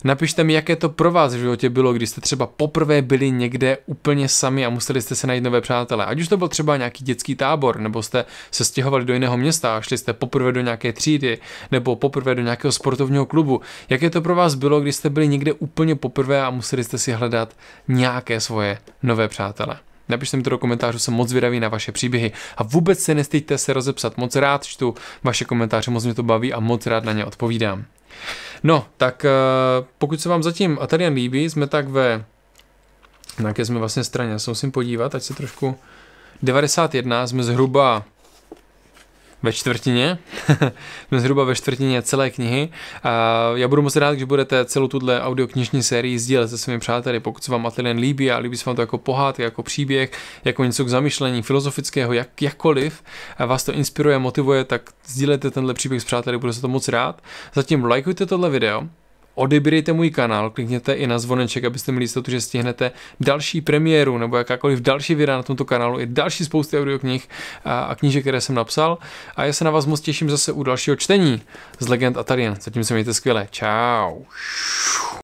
napište mi, jaké to pro vás v životě bylo, když jste třeba poprvé byli někde úplně sami a museli jste se najít nové přátelé. Ať už to byl třeba nějaký dětský tábor, nebo jste se stěhovali do jiného města a šli jste poprvé do nějaké třídy, nebo poprvé do nějakého sportovního klubu. Jaké to pro vás bylo, když jste byli někde úplně poprvé a museli jste si hledat nějaké svoje nové přátelé. Napište mi to do komentářů, jsem moc vydavý na vaše příběhy a vůbec se nestýďte se rozepsat, moc rád čtu vaše komentáře, moc mě to baví a moc rád na ně odpovídám. No, tak eh, pokud se vám zatím Atarian líbí, jsme tak ve... Na jaké jsme vlastně straně? Já se musím podívat, ať se trošku... 91 jsme zhruba ve čtvrtině. *laughs* Jsme zhruba ve čtvrtině celé knihy. A já budu moc rád, když budete celou tuhle audioknižní sérii sdílet se svými přáteli, pokud se vám Atelier líbí a líbí se vám to jako pohádka, jako příběh, jako něco k zamyšlení filozofického, jak, jakkoliv, a vás to inspiruje, motivuje, tak sdílejte tenhle příběh s přáteli, budu se to moc rád. Zatím lajkujte tohle video, odebírejte můj kanál, klikněte i na zvoneček, abyste měli jistotu, že stihnete další premiéru nebo jakákoliv další videa na tomto kanálu, i další spousty audioknih a knížek, které jsem napsal. A já se na vás moc těším zase u dalšího čtení z Legend Atarian. Zatím se mějte skvěle. Čau.